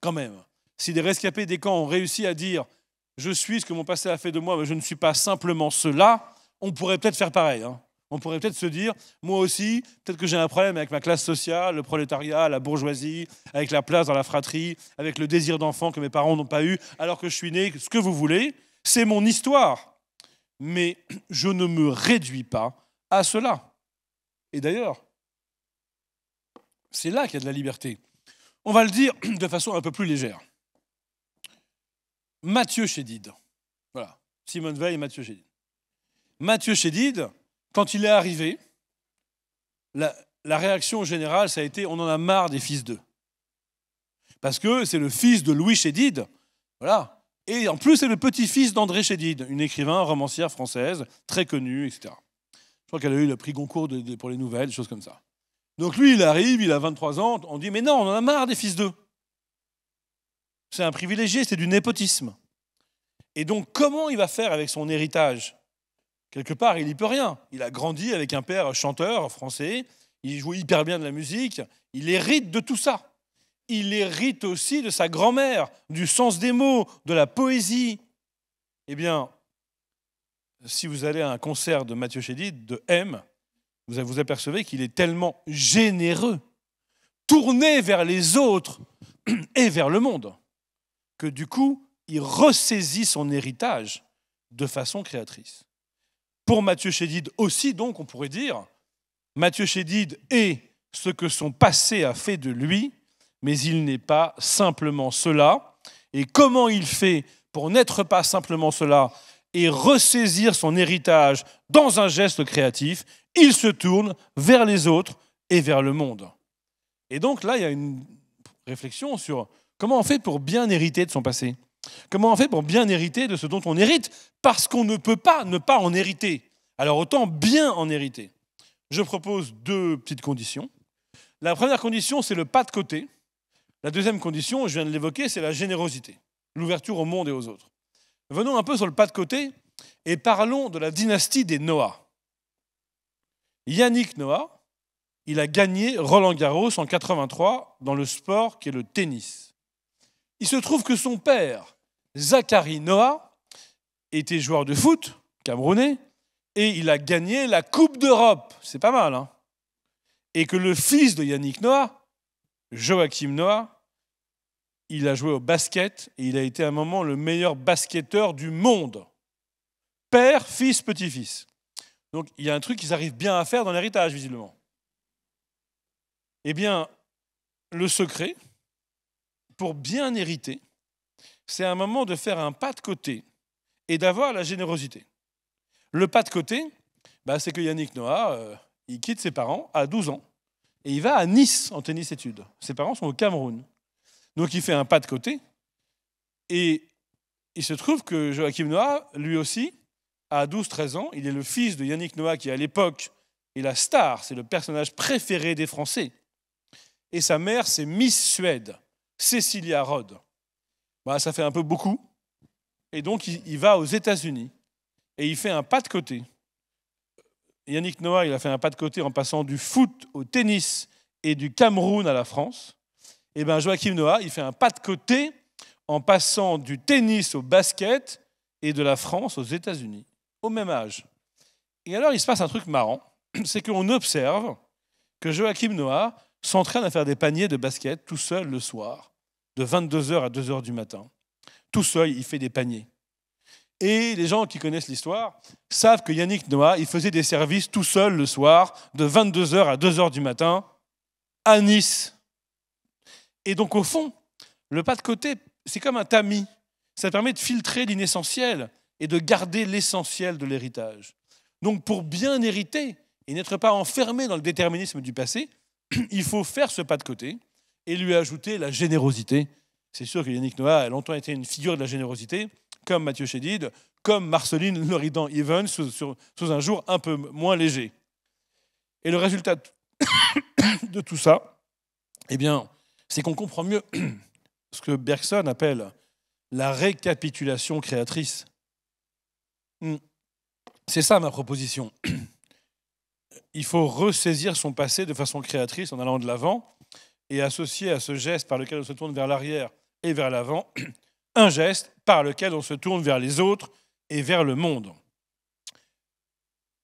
quand même. Si des rescapés des camps ont réussi à dire « je suis ce que mon passé a fait de moi, mais je ne suis pas simplement cela », on pourrait peut-être faire pareil. Hein on pourrait peut-être se dire, moi aussi, peut-être que j'ai un problème avec ma classe sociale, le prolétariat, la bourgeoisie, avec la place dans la fratrie, avec le désir d'enfant que mes parents n'ont pas eu, alors que je suis né, ce que vous voulez, c'est mon histoire. Mais je ne me réduis pas à cela. Et d'ailleurs, c'est là qu'il y a de la liberté. On va le dire de façon un peu plus légère. Mathieu Chédid. Voilà, Simone Veil et Mathieu Chédid. Mathieu Chédid, quand il est arrivé, la, réaction générale, ça a été on en a marre des fils d'eux. Parce que c'est le fils de Louis Chédid, voilà. Et en plus, c'est le petit-fils d'André Chédid, une écrivain, romancière française, très connue, etc. Je crois qu'elle a eu le prix Goncourt pour les nouvelles, choses comme ça. Donc lui, il arrive, il a 23 ans, on dit, mais non, on en a marre des fils d'eux. C'est un privilégié, c'est du népotisme. Et donc, comment il va faire avec son héritage Quelque part, il n'y peut rien. Il a grandi avec un père chanteur français, il joue hyper bien de la musique, il hérite de tout ça. Il hérite aussi de sa grand-mère, du sens des mots, de la poésie. Eh bien, si vous allez à un concert de Mathieu Chédid, de M, vous vous apercevez qu'il est tellement généreux, tourné vers les autres et vers le monde, que du coup, il ressaisit son héritage de façon créatrice. Pour Mathieu Chédid aussi, donc, on pourrait dire, Mathieu Chédid est ce que son passé a fait de lui, mais il n'est pas simplement cela. Et comment il fait pour n'être pas simplement cela et ressaisir son héritage dans un geste créatif, il se tourne vers les autres et vers le monde. Et donc là, il y a une réflexion sur comment on fait pour bien hériter de son passé. Comment on fait pour bien hériter de ce dont on hérite Parce qu'on ne peut pas ne pas en hériter. Alors autant bien en hériter. Je propose deux petites conditions. La première condition, c'est le pas de côté. La deuxième condition, je viens de l'évoquer, c'est la générosité, l'ouverture au monde et aux autres. Venons un peu sur le pas de côté et parlons de la dynastie des Noah. Yannick Noah, il a gagné Roland Garros en 83 dans le sport qui est le tennis. Il se trouve que son père, Zachary Noah, était joueur de foot camerounais et il a gagné la Coupe d'Europe. C'est pas mal, hein Et que le fils de Yannick Noah, Joachim Noah, il a joué au basket et il a été à un moment le meilleur basketteur du monde. Père, fils, petit-fils. Donc il y a un truc qu'ils arrivent bien à faire dans l'héritage, visiblement. Eh bien, le secret, pour bien hériter, c'est un moment de faire un pas de côté et d'avoir la générosité. Le pas de côté, bah, c'est que Yannick Noah, euh, il quitte ses parents à 12 ans et il va à Nice en tennis études. Ses parents sont au Cameroun. Donc il fait un pas de côté et il se trouve que Joachim Noah, lui aussi, à 12-13 ans, il est le fils de Yannick Noah qui à l'époque est la star, c'est le personnage préféré des Français. Et sa mère, c'est Miss Suède. Cecilia Rhodes. Bah, ça fait un peu beaucoup. Et donc, il, il va aux États-Unis et il fait un pas de côté. Yannick Noah, il a fait un pas de côté en passant du foot au tennis et du Cameroun à la France. Et bien, Joachim Noah, il fait un pas de côté en passant du tennis au basket et de la France aux États-Unis, au même âge. Et alors, il se passe un truc marrant, c'est qu'on observe que Joachim Noah s'entraîne à faire des paniers de basket tout seul le soir de 22h à 2h du matin. Tout seul, il fait des paniers. Et les gens qui connaissent l'histoire savent que Yannick Noah, il faisait des services tout seul le soir, de 22h à 2h du matin, à Nice. Et donc, au fond, le pas de côté, c'est comme un tamis. Ça permet de filtrer l'inessentiel et de garder l'essentiel de l'héritage. Donc, pour bien hériter et n'être pas enfermé dans le déterminisme du passé, il faut faire ce pas de côté et lui ajouter la générosité. C'est sûr que Yannick Noah a longtemps été une figure de la générosité, comme Mathieu Chédid, comme Marceline Loridan Evans, sous, un jour un peu moins léger. Et le résultat de tout ça, eh bien, c'est qu'on comprend mieux ce que Bergson appelle la récapitulation créatrice. Hmm. C'est ça ma proposition. Il faut ressaisir son passé de façon créatrice en allant de l'avant et associé à ce geste par lequel on se tourne vers l'arrière et vers l'avant, un geste par lequel on se tourne vers les autres et vers le monde.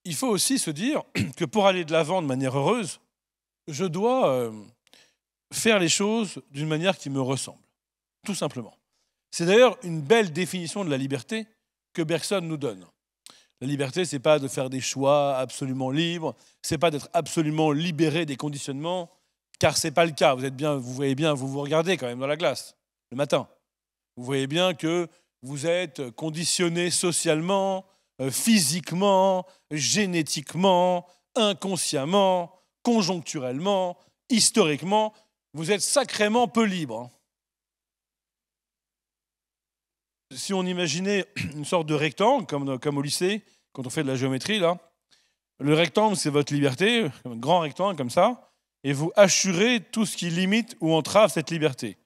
Il faut aussi se dire que pour aller de l'avant de manière heureuse, je dois euh, faire les choses d'une manière qui me ressemble, tout simplement. C'est d'ailleurs une belle définition de la liberté que Bergson nous donne. La liberté, ce n'est pas de faire des choix absolument libres, ce n'est pas d'être absolument libéré des conditionnements, car ce n'est pas le cas. Vous, êtes bien, vous voyez bien, vous vous regardez quand même dans la glace le matin. Vous voyez bien que vous êtes conditionné socialement, euh, physiquement, génétiquement, inconsciemment, conjoncturellement, historiquement. Vous êtes sacrément peu libre. Hein. Si on imaginait une sorte de rectangle, comme, comme au lycée, quand on fait de la géométrie, là, le rectangle, c'est votre liberté, un grand rectangle comme ça et vous assurez tout ce qui limite ou entrave cette liberté.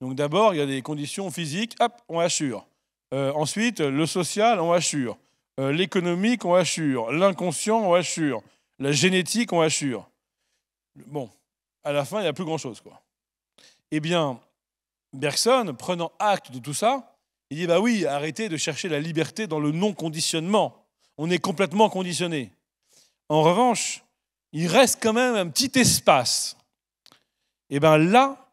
Donc d'abord, il y a des conditions physiques, hop, on assure. Euh, ensuite, le social, on assure. Euh, l'économique, on assure. L'inconscient, on assure. La génétique, on assure. Bon, à la fin, il n'y a plus grand-chose. quoi. Eh bien, Bergson, prenant acte de tout ça, il dit, bah oui, arrêtez de chercher la liberté dans le non-conditionnement. On est complètement conditionné. En revanche, il reste quand même un petit espace. Et eh bien là,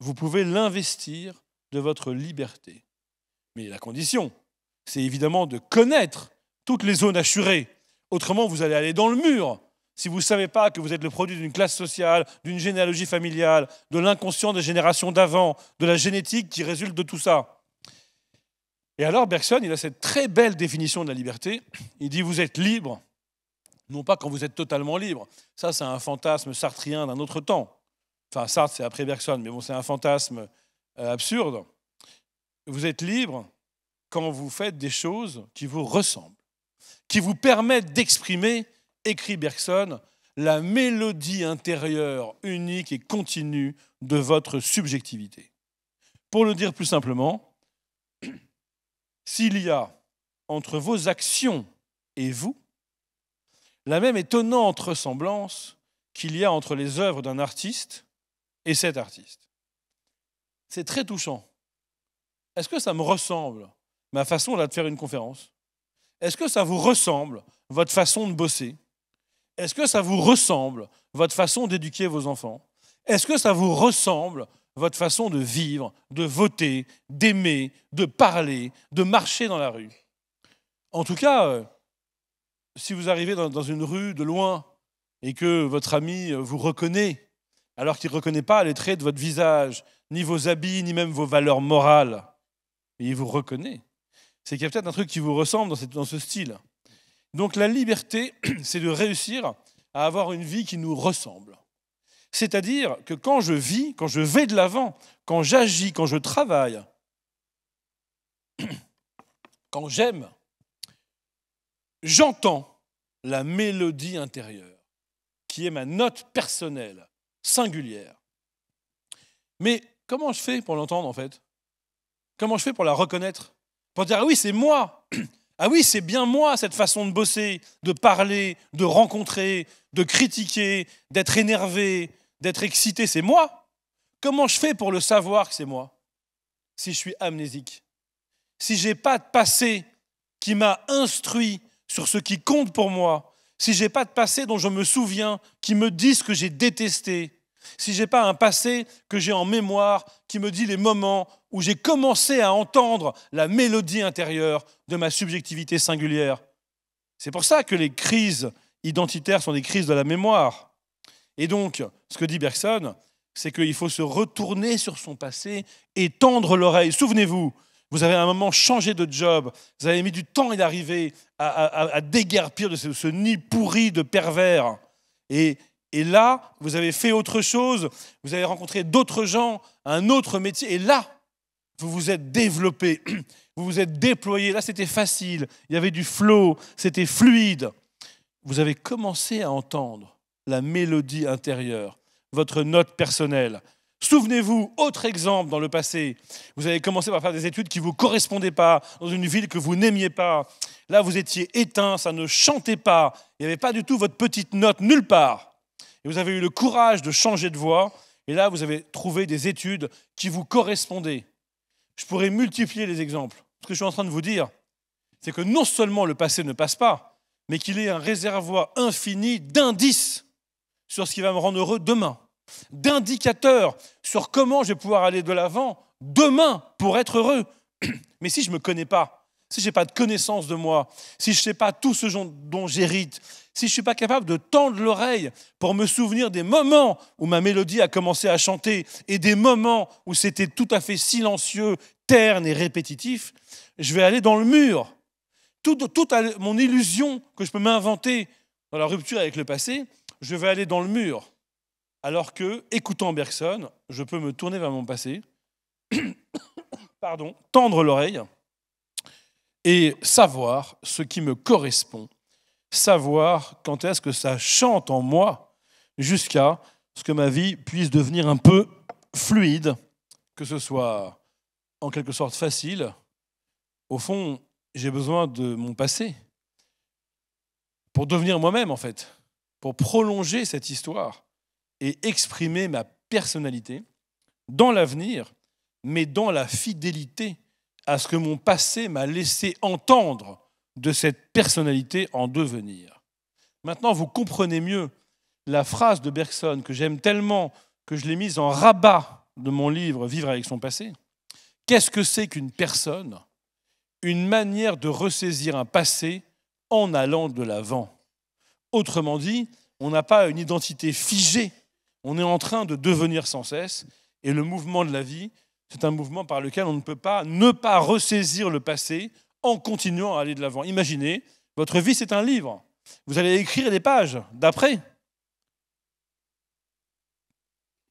vous pouvez l'investir de votre liberté. Mais la condition, c'est évidemment de connaître toutes les zones assurées. Autrement, vous allez aller dans le mur. Si vous ne savez pas que vous êtes le produit d'une classe sociale, d'une généalogie familiale, de l'inconscient des générations d'avant, de la génétique qui résulte de tout ça. Et alors Bergson, il a cette très belle définition de la liberté. Il dit, vous êtes libre non pas quand vous êtes totalement libre. Ça, c'est un fantasme sartrien d'un autre temps. Enfin, Sartre, c'est après Bergson, mais bon, c'est un fantasme euh, absurde. Vous êtes libre quand vous faites des choses qui vous ressemblent, qui vous permettent d'exprimer, écrit Bergson, la mélodie intérieure unique et continue de votre subjectivité. Pour le dire plus simplement, s'il y a entre vos actions et vous la même étonnante ressemblance qu'il y a entre les œuvres d'un artiste et cet artiste. C'est très touchant. Est-ce que ça me ressemble, ma façon de faire une conférence Est-ce que ça vous ressemble, votre façon de bosser Est-ce que ça vous ressemble, votre façon d'éduquer vos enfants Est-ce que ça vous ressemble, votre façon de vivre, de voter, d'aimer, de parler, de marcher dans la rue En tout cas, euh, si vous arrivez dans, une rue de loin et que votre ami vous reconnaît, alors qu'il ne reconnaît pas les traits de votre visage, ni vos habits, ni même vos valeurs morales, et il vous reconnaît, c'est qu'il y a peut-être un truc qui vous ressemble dans ce style. Donc la liberté, c'est de réussir à avoir une vie qui nous ressemble. C'est-à-dire que quand je vis, quand je vais de l'avant, quand j'agis, quand je travaille, quand j'aime, j'entends la mélodie intérieure, qui est ma note personnelle, singulière. Mais comment je fais pour l'entendre en fait Comment je fais pour la reconnaître Pour dire ah oui, c'est moi Ah oui, c'est bien moi cette façon de bosser, de parler, de rencontrer, de critiquer, d'être énervé, d'être excité, c'est moi Comment je fais pour le savoir que c'est moi Si je suis amnésique, si j'ai pas de passé qui m'a instruit sur ce qui compte pour moi, si j'ai pas de passé dont je me souviens, qui me dit ce que j'ai détesté, si j'ai pas un passé que j'ai en mémoire, qui me dit les moments où j'ai commencé à entendre la mélodie intérieure de ma subjectivité singulière. C'est pour ça que les crises identitaires sont des crises de la mémoire. Et donc, ce que dit Bergson, c'est qu'il faut se retourner sur son passé et tendre l'oreille. Souvenez-vous, vous avez à un moment changé de job, vous avez mis du temps à arriver à, déguerpir de ce, nid pourri de pervers. Et, et là, vous avez fait autre chose, vous avez rencontré d'autres gens, un autre métier, et là, vous vous êtes développé, vous vous êtes déployé. Là, c'était facile, il y avait du flow, c'était fluide. Vous avez commencé à entendre la mélodie intérieure, votre note personnelle. Souvenez-vous, autre exemple dans le passé, vous avez commencé par faire des études qui ne vous correspondaient pas, dans une ville que vous n'aimiez pas. Là, vous étiez éteint, ça ne chantait pas, il n'y avait pas du tout votre petite note nulle part. Et vous avez eu le courage de changer de voie, et là, vous avez trouvé des études qui vous correspondaient. Je pourrais multiplier les exemples. Ce que je suis en train de vous dire, c'est que non seulement le passé ne passe pas, mais qu'il est un réservoir infini d'indices sur ce qui va me rendre heureux demain d'indicateurs sur comment je vais pouvoir aller de l'avant demain pour être heureux. Mais si je ne me connais pas, si je n'ai pas de connaissance de moi, si je ne sais pas tout ce dont j'hérite, si je ne suis pas capable de tendre l'oreille pour me souvenir des moments où ma mélodie a commencé à chanter et des moments où c'était tout à fait silencieux, terne et répétitif, je vais aller dans le mur. Toute, toute mon illusion que je peux m'inventer dans la rupture avec le passé, je vais aller dans le mur. Alors que, écoutant Bergson, je peux me tourner vers mon passé, pardon, tendre l'oreille et savoir ce qui me correspond, savoir quand est-ce que ça chante en moi jusqu'à ce que ma vie puisse devenir un peu fluide, que ce soit en quelque sorte facile. Au fond, j'ai besoin de mon passé pour devenir moi-même en fait, pour prolonger cette histoire et exprimer ma personnalité dans l'avenir, mais dans la fidélité à ce que mon passé m'a laissé entendre de cette personnalité en devenir. Maintenant, vous comprenez mieux la phrase de Bergson que j'aime tellement que je l'ai mise en rabat de mon livre Vivre avec son passé. Qu'est-ce que c'est qu'une personne Une manière de ressaisir un passé en allant de l'avant. Autrement dit, on n'a pas une identité figée on est en train de devenir sans cesse, et le mouvement de la vie, c'est un mouvement par lequel on ne peut pas ne pas ressaisir le passé en continuant à aller de l'avant. Imaginez, votre vie, c'est un livre. Vous allez écrire des pages d'après.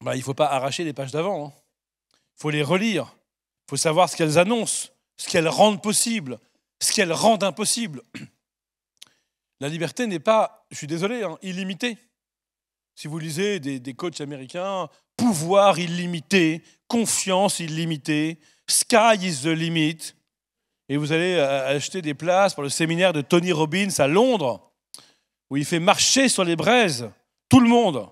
Bah, il ne faut pas arracher les pages d'avant. Il hein. faut les relire. Il faut savoir ce qu'elles annoncent, ce qu'elles rendent possible, ce qu'elles rendent impossible. La liberté n'est pas, je suis désolé, hein, illimitée. Si vous lisez des, des coachs américains, pouvoir illimité, confiance illimitée, sky is the limit. Et vous allez euh, acheter des places pour le séminaire de Tony Robbins à Londres, où il fait marcher sur les braises tout le monde.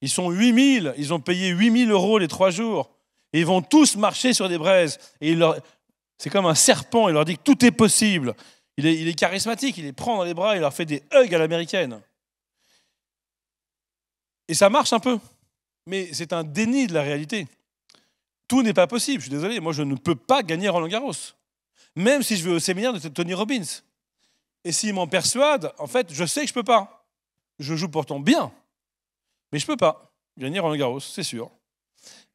Ils sont 8000, ils ont payé 8000 euros les trois jours. Et ils vont tous marcher sur des braises. Et c'est comme un serpent, il leur dit que tout est possible. Il est, il est charismatique, il les prend dans les bras, il leur fait des hugs à l'américaine. Et ça marche un peu, mais c'est un déni de la réalité. Tout n'est pas possible, je suis désolé, moi je ne peux pas gagner Roland Garros, même si je veux au séminaire de Tony Robbins. Et s'il m'en persuade, en fait, je sais que je ne peux pas. Je joue pourtant bien, mais je ne peux pas gagner Roland Garros, c'est sûr.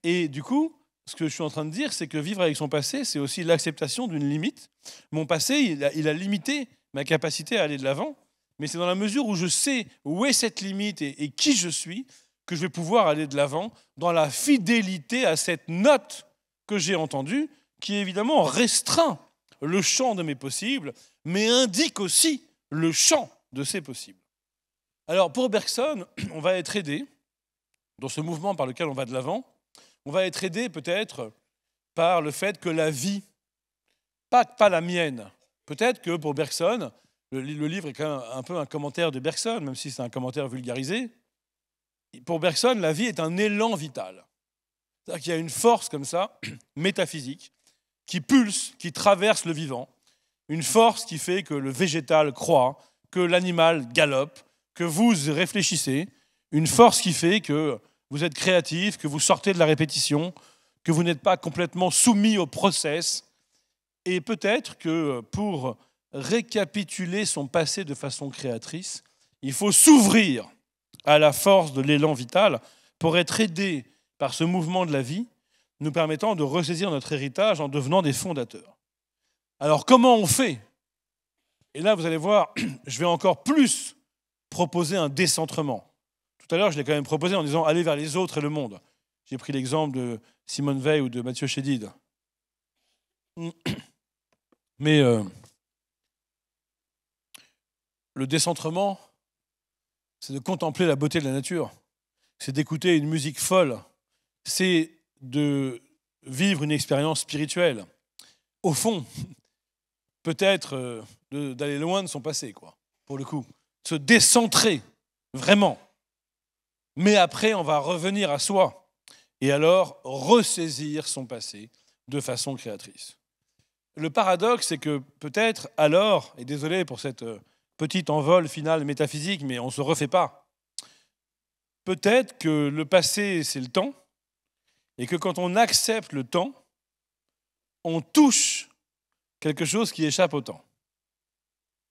Et du coup, ce que je suis en train de dire, c'est que vivre avec son passé, c'est aussi l'acceptation d'une limite. Mon passé, il a, il a, limité ma capacité à aller de l'avant mais c'est dans la mesure où je sais où est cette limite et, qui je suis que je vais pouvoir aller de l'avant dans la fidélité à cette note que j'ai entendue, qui évidemment restreint le champ de mes possibles, mais indique aussi le champ de ses possibles. Alors pour Bergson, on va être aidé, dans ce mouvement par lequel on va de l'avant, on va être aidé peut-être par le fait que la vie, pas, pas la mienne, peut-être que pour Bergson, le, livre est quand même un peu un commentaire de Bergson, même si c'est un commentaire vulgarisé. Pour Bergson, la vie est un élan vital. C'est-à-dire qu'il y a une force comme ça, métaphysique, qui pulse, qui traverse le vivant, une force qui fait que le végétal croît, que l'animal galope, que vous réfléchissez, une force qui fait que vous êtes créatif, que vous sortez de la répétition, que vous n'êtes pas complètement soumis au process. Et peut-être que pour récapituler son passé de façon créatrice. Il faut s'ouvrir à la force de l'élan vital pour être aidé par ce mouvement de la vie, nous permettant de ressaisir notre héritage en devenant des fondateurs. Alors comment on fait Et là, vous allez voir, je vais encore plus proposer un décentrement. Tout à l'heure, je l'ai quand même proposé en disant aller vers les autres et le monde. J'ai pris l'exemple de Simone Veil ou de Mathieu Chédid. Mais euh, le décentrement, c'est de contempler la beauté de la nature, c'est d'écouter une musique folle, c'est de vivre une expérience spirituelle. Au fond, peut-être euh, d'aller loin de son passé, quoi, pour le coup. Se décentrer, vraiment. Mais après, on va revenir à soi et alors ressaisir son passé de façon créatrice. Le paradoxe, c'est que peut-être alors, et désolé pour cette euh, petit envol final métaphysique, mais on ne se refait pas. Peut-être que le passé, c'est le temps, et que quand on accepte le temps, on touche quelque chose qui échappe au temps,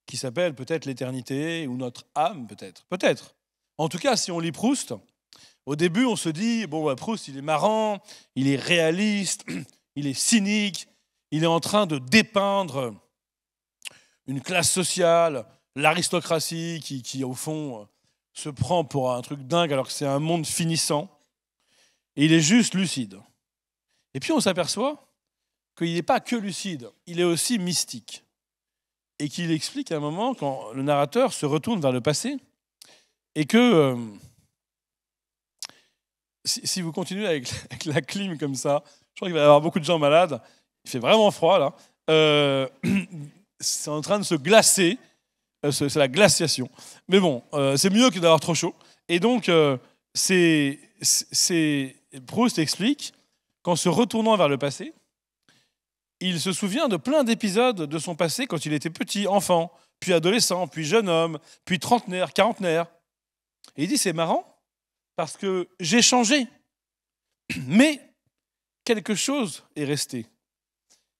qui s'appelle peut-être l'éternité ou notre âme, peut-être. Peut-être. En tout cas, si on lit Proust, au début, on se dit, bon, bah, Proust, il est marrant, il est réaliste, il est cynique, il est en train de dépeindre une classe sociale, l'aristocratie qui, au fond, euh, se prend pour un truc dingue alors que c'est un monde finissant. Et il est juste lucide. Et puis on s'aperçoit qu'il n'est pas que lucide, il est aussi mystique. Et qu'il explique à un moment, quand le narrateur se retourne vers le passé, et que euh, si, vous continuez avec, la clim comme ça, je crois qu'il va y avoir beaucoup de gens malades, il fait vraiment froid là, euh, c'est en train de se glacer, euh, c'est la glaciation. Mais bon, euh, c'est mieux que d'avoir trop chaud. Et donc, euh, c'est, c'est, Proust explique qu'en se retournant vers le passé, il se souvient de plein d'épisodes de son passé quand il était petit, enfant, puis adolescent, puis jeune homme, puis trentenaire, quarantenaire. Et il dit, c'est marrant, parce que j'ai changé, mais quelque chose est resté.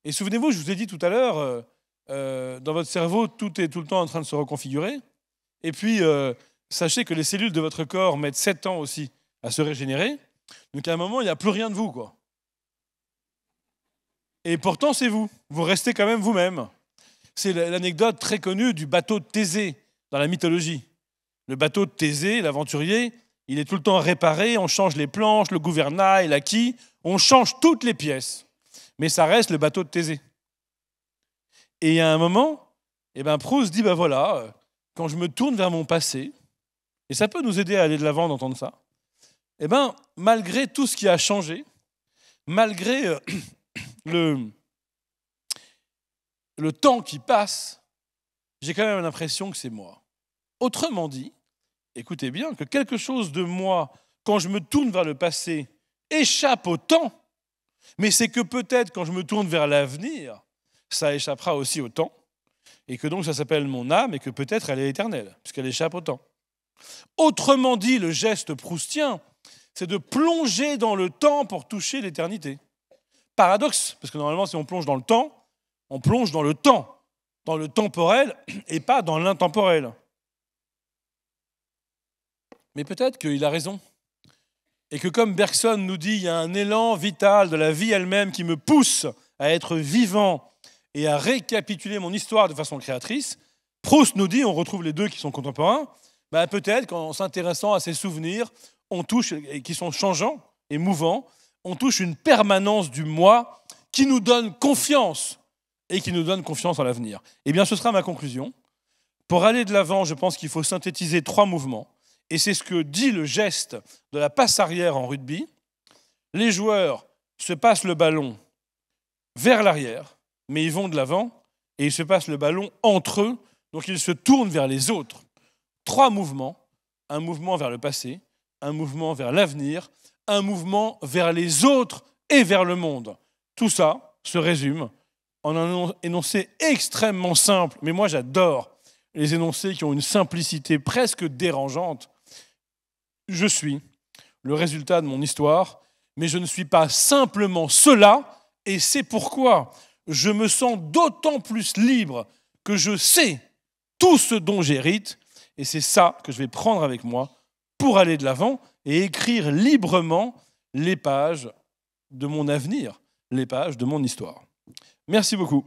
Et souvenez-vous, je vous ai dit tout à l'heure, euh, dans votre cerveau, tout est tout le temps en train de se reconfigurer. Et puis, euh, sachez que les cellules de votre corps mettent 7 ans aussi à se régénérer. Donc à un moment, il n'y a plus rien de vous. quoi. Et pourtant, c'est vous. Vous restez quand même vous-même. C'est l'anecdote très connue du bateau de Thésée dans la mythologie. Le bateau de Thésée, l'aventurier, il est tout le temps réparé, on change les planches, le gouvernail, la quille, on change toutes les pièces. Mais ça reste le bateau de Thésée. Et à un moment, eh ben, Proust dit, ben voilà, euh, quand je me tourne vers mon passé, et ça peut nous aider à aller de l'avant d'entendre ça, eh ben, malgré tout ce qui a changé, malgré euh, le, le temps qui passe, j'ai quand même l'impression que c'est moi. Autrement dit, écoutez bien, que quelque chose de moi, quand je me tourne vers le passé, échappe au temps, mais c'est que peut-être quand je me tourne vers l'avenir, ça échappera aussi au temps, et que donc ça s'appelle mon âme, et que peut-être elle est éternelle, puisqu'elle échappe au temps. Autrement dit, le geste proustien, c'est de plonger dans le temps pour toucher l'éternité. Paradoxe, parce que normalement, si on plonge dans le temps, on plonge dans le temps, dans le temporel et pas dans l'intemporel. Mais peut-être qu'il a raison. Et que comme Bergson nous dit, il y a un élan vital de la vie elle-même qui me pousse à être vivant et à récapituler mon histoire de façon créatrice, Proust nous dit, on retrouve les deux qui sont contemporains, bah peut-être qu'en s'intéressant à ces souvenirs, on touche, qui sont changeants et mouvants, on touche une permanence du moi qui nous donne confiance et qui nous donne confiance en l'avenir. Eh bien, ce sera ma conclusion. Pour aller de l'avant, je pense qu'il faut synthétiser trois mouvements. Et c'est ce que dit le geste de la passe arrière en rugby. Les joueurs se passent le ballon vers l'arrière mais ils vont de l'avant et ils se passent le ballon entre eux, donc ils se tournent vers les autres. Trois mouvements, un mouvement vers le passé, un mouvement vers l'avenir, un mouvement vers les autres et vers le monde. Tout ça se résume en un énoncé extrêmement simple, mais moi j'adore les énoncés qui ont une simplicité presque dérangeante. Je suis le résultat de mon histoire, mais je ne suis pas simplement cela, et c'est pourquoi je me sens d'autant plus libre que je sais tout ce dont j'hérite, et c'est ça que je vais prendre avec moi pour aller de l'avant et écrire librement les pages de mon avenir, les pages de mon histoire. Merci beaucoup.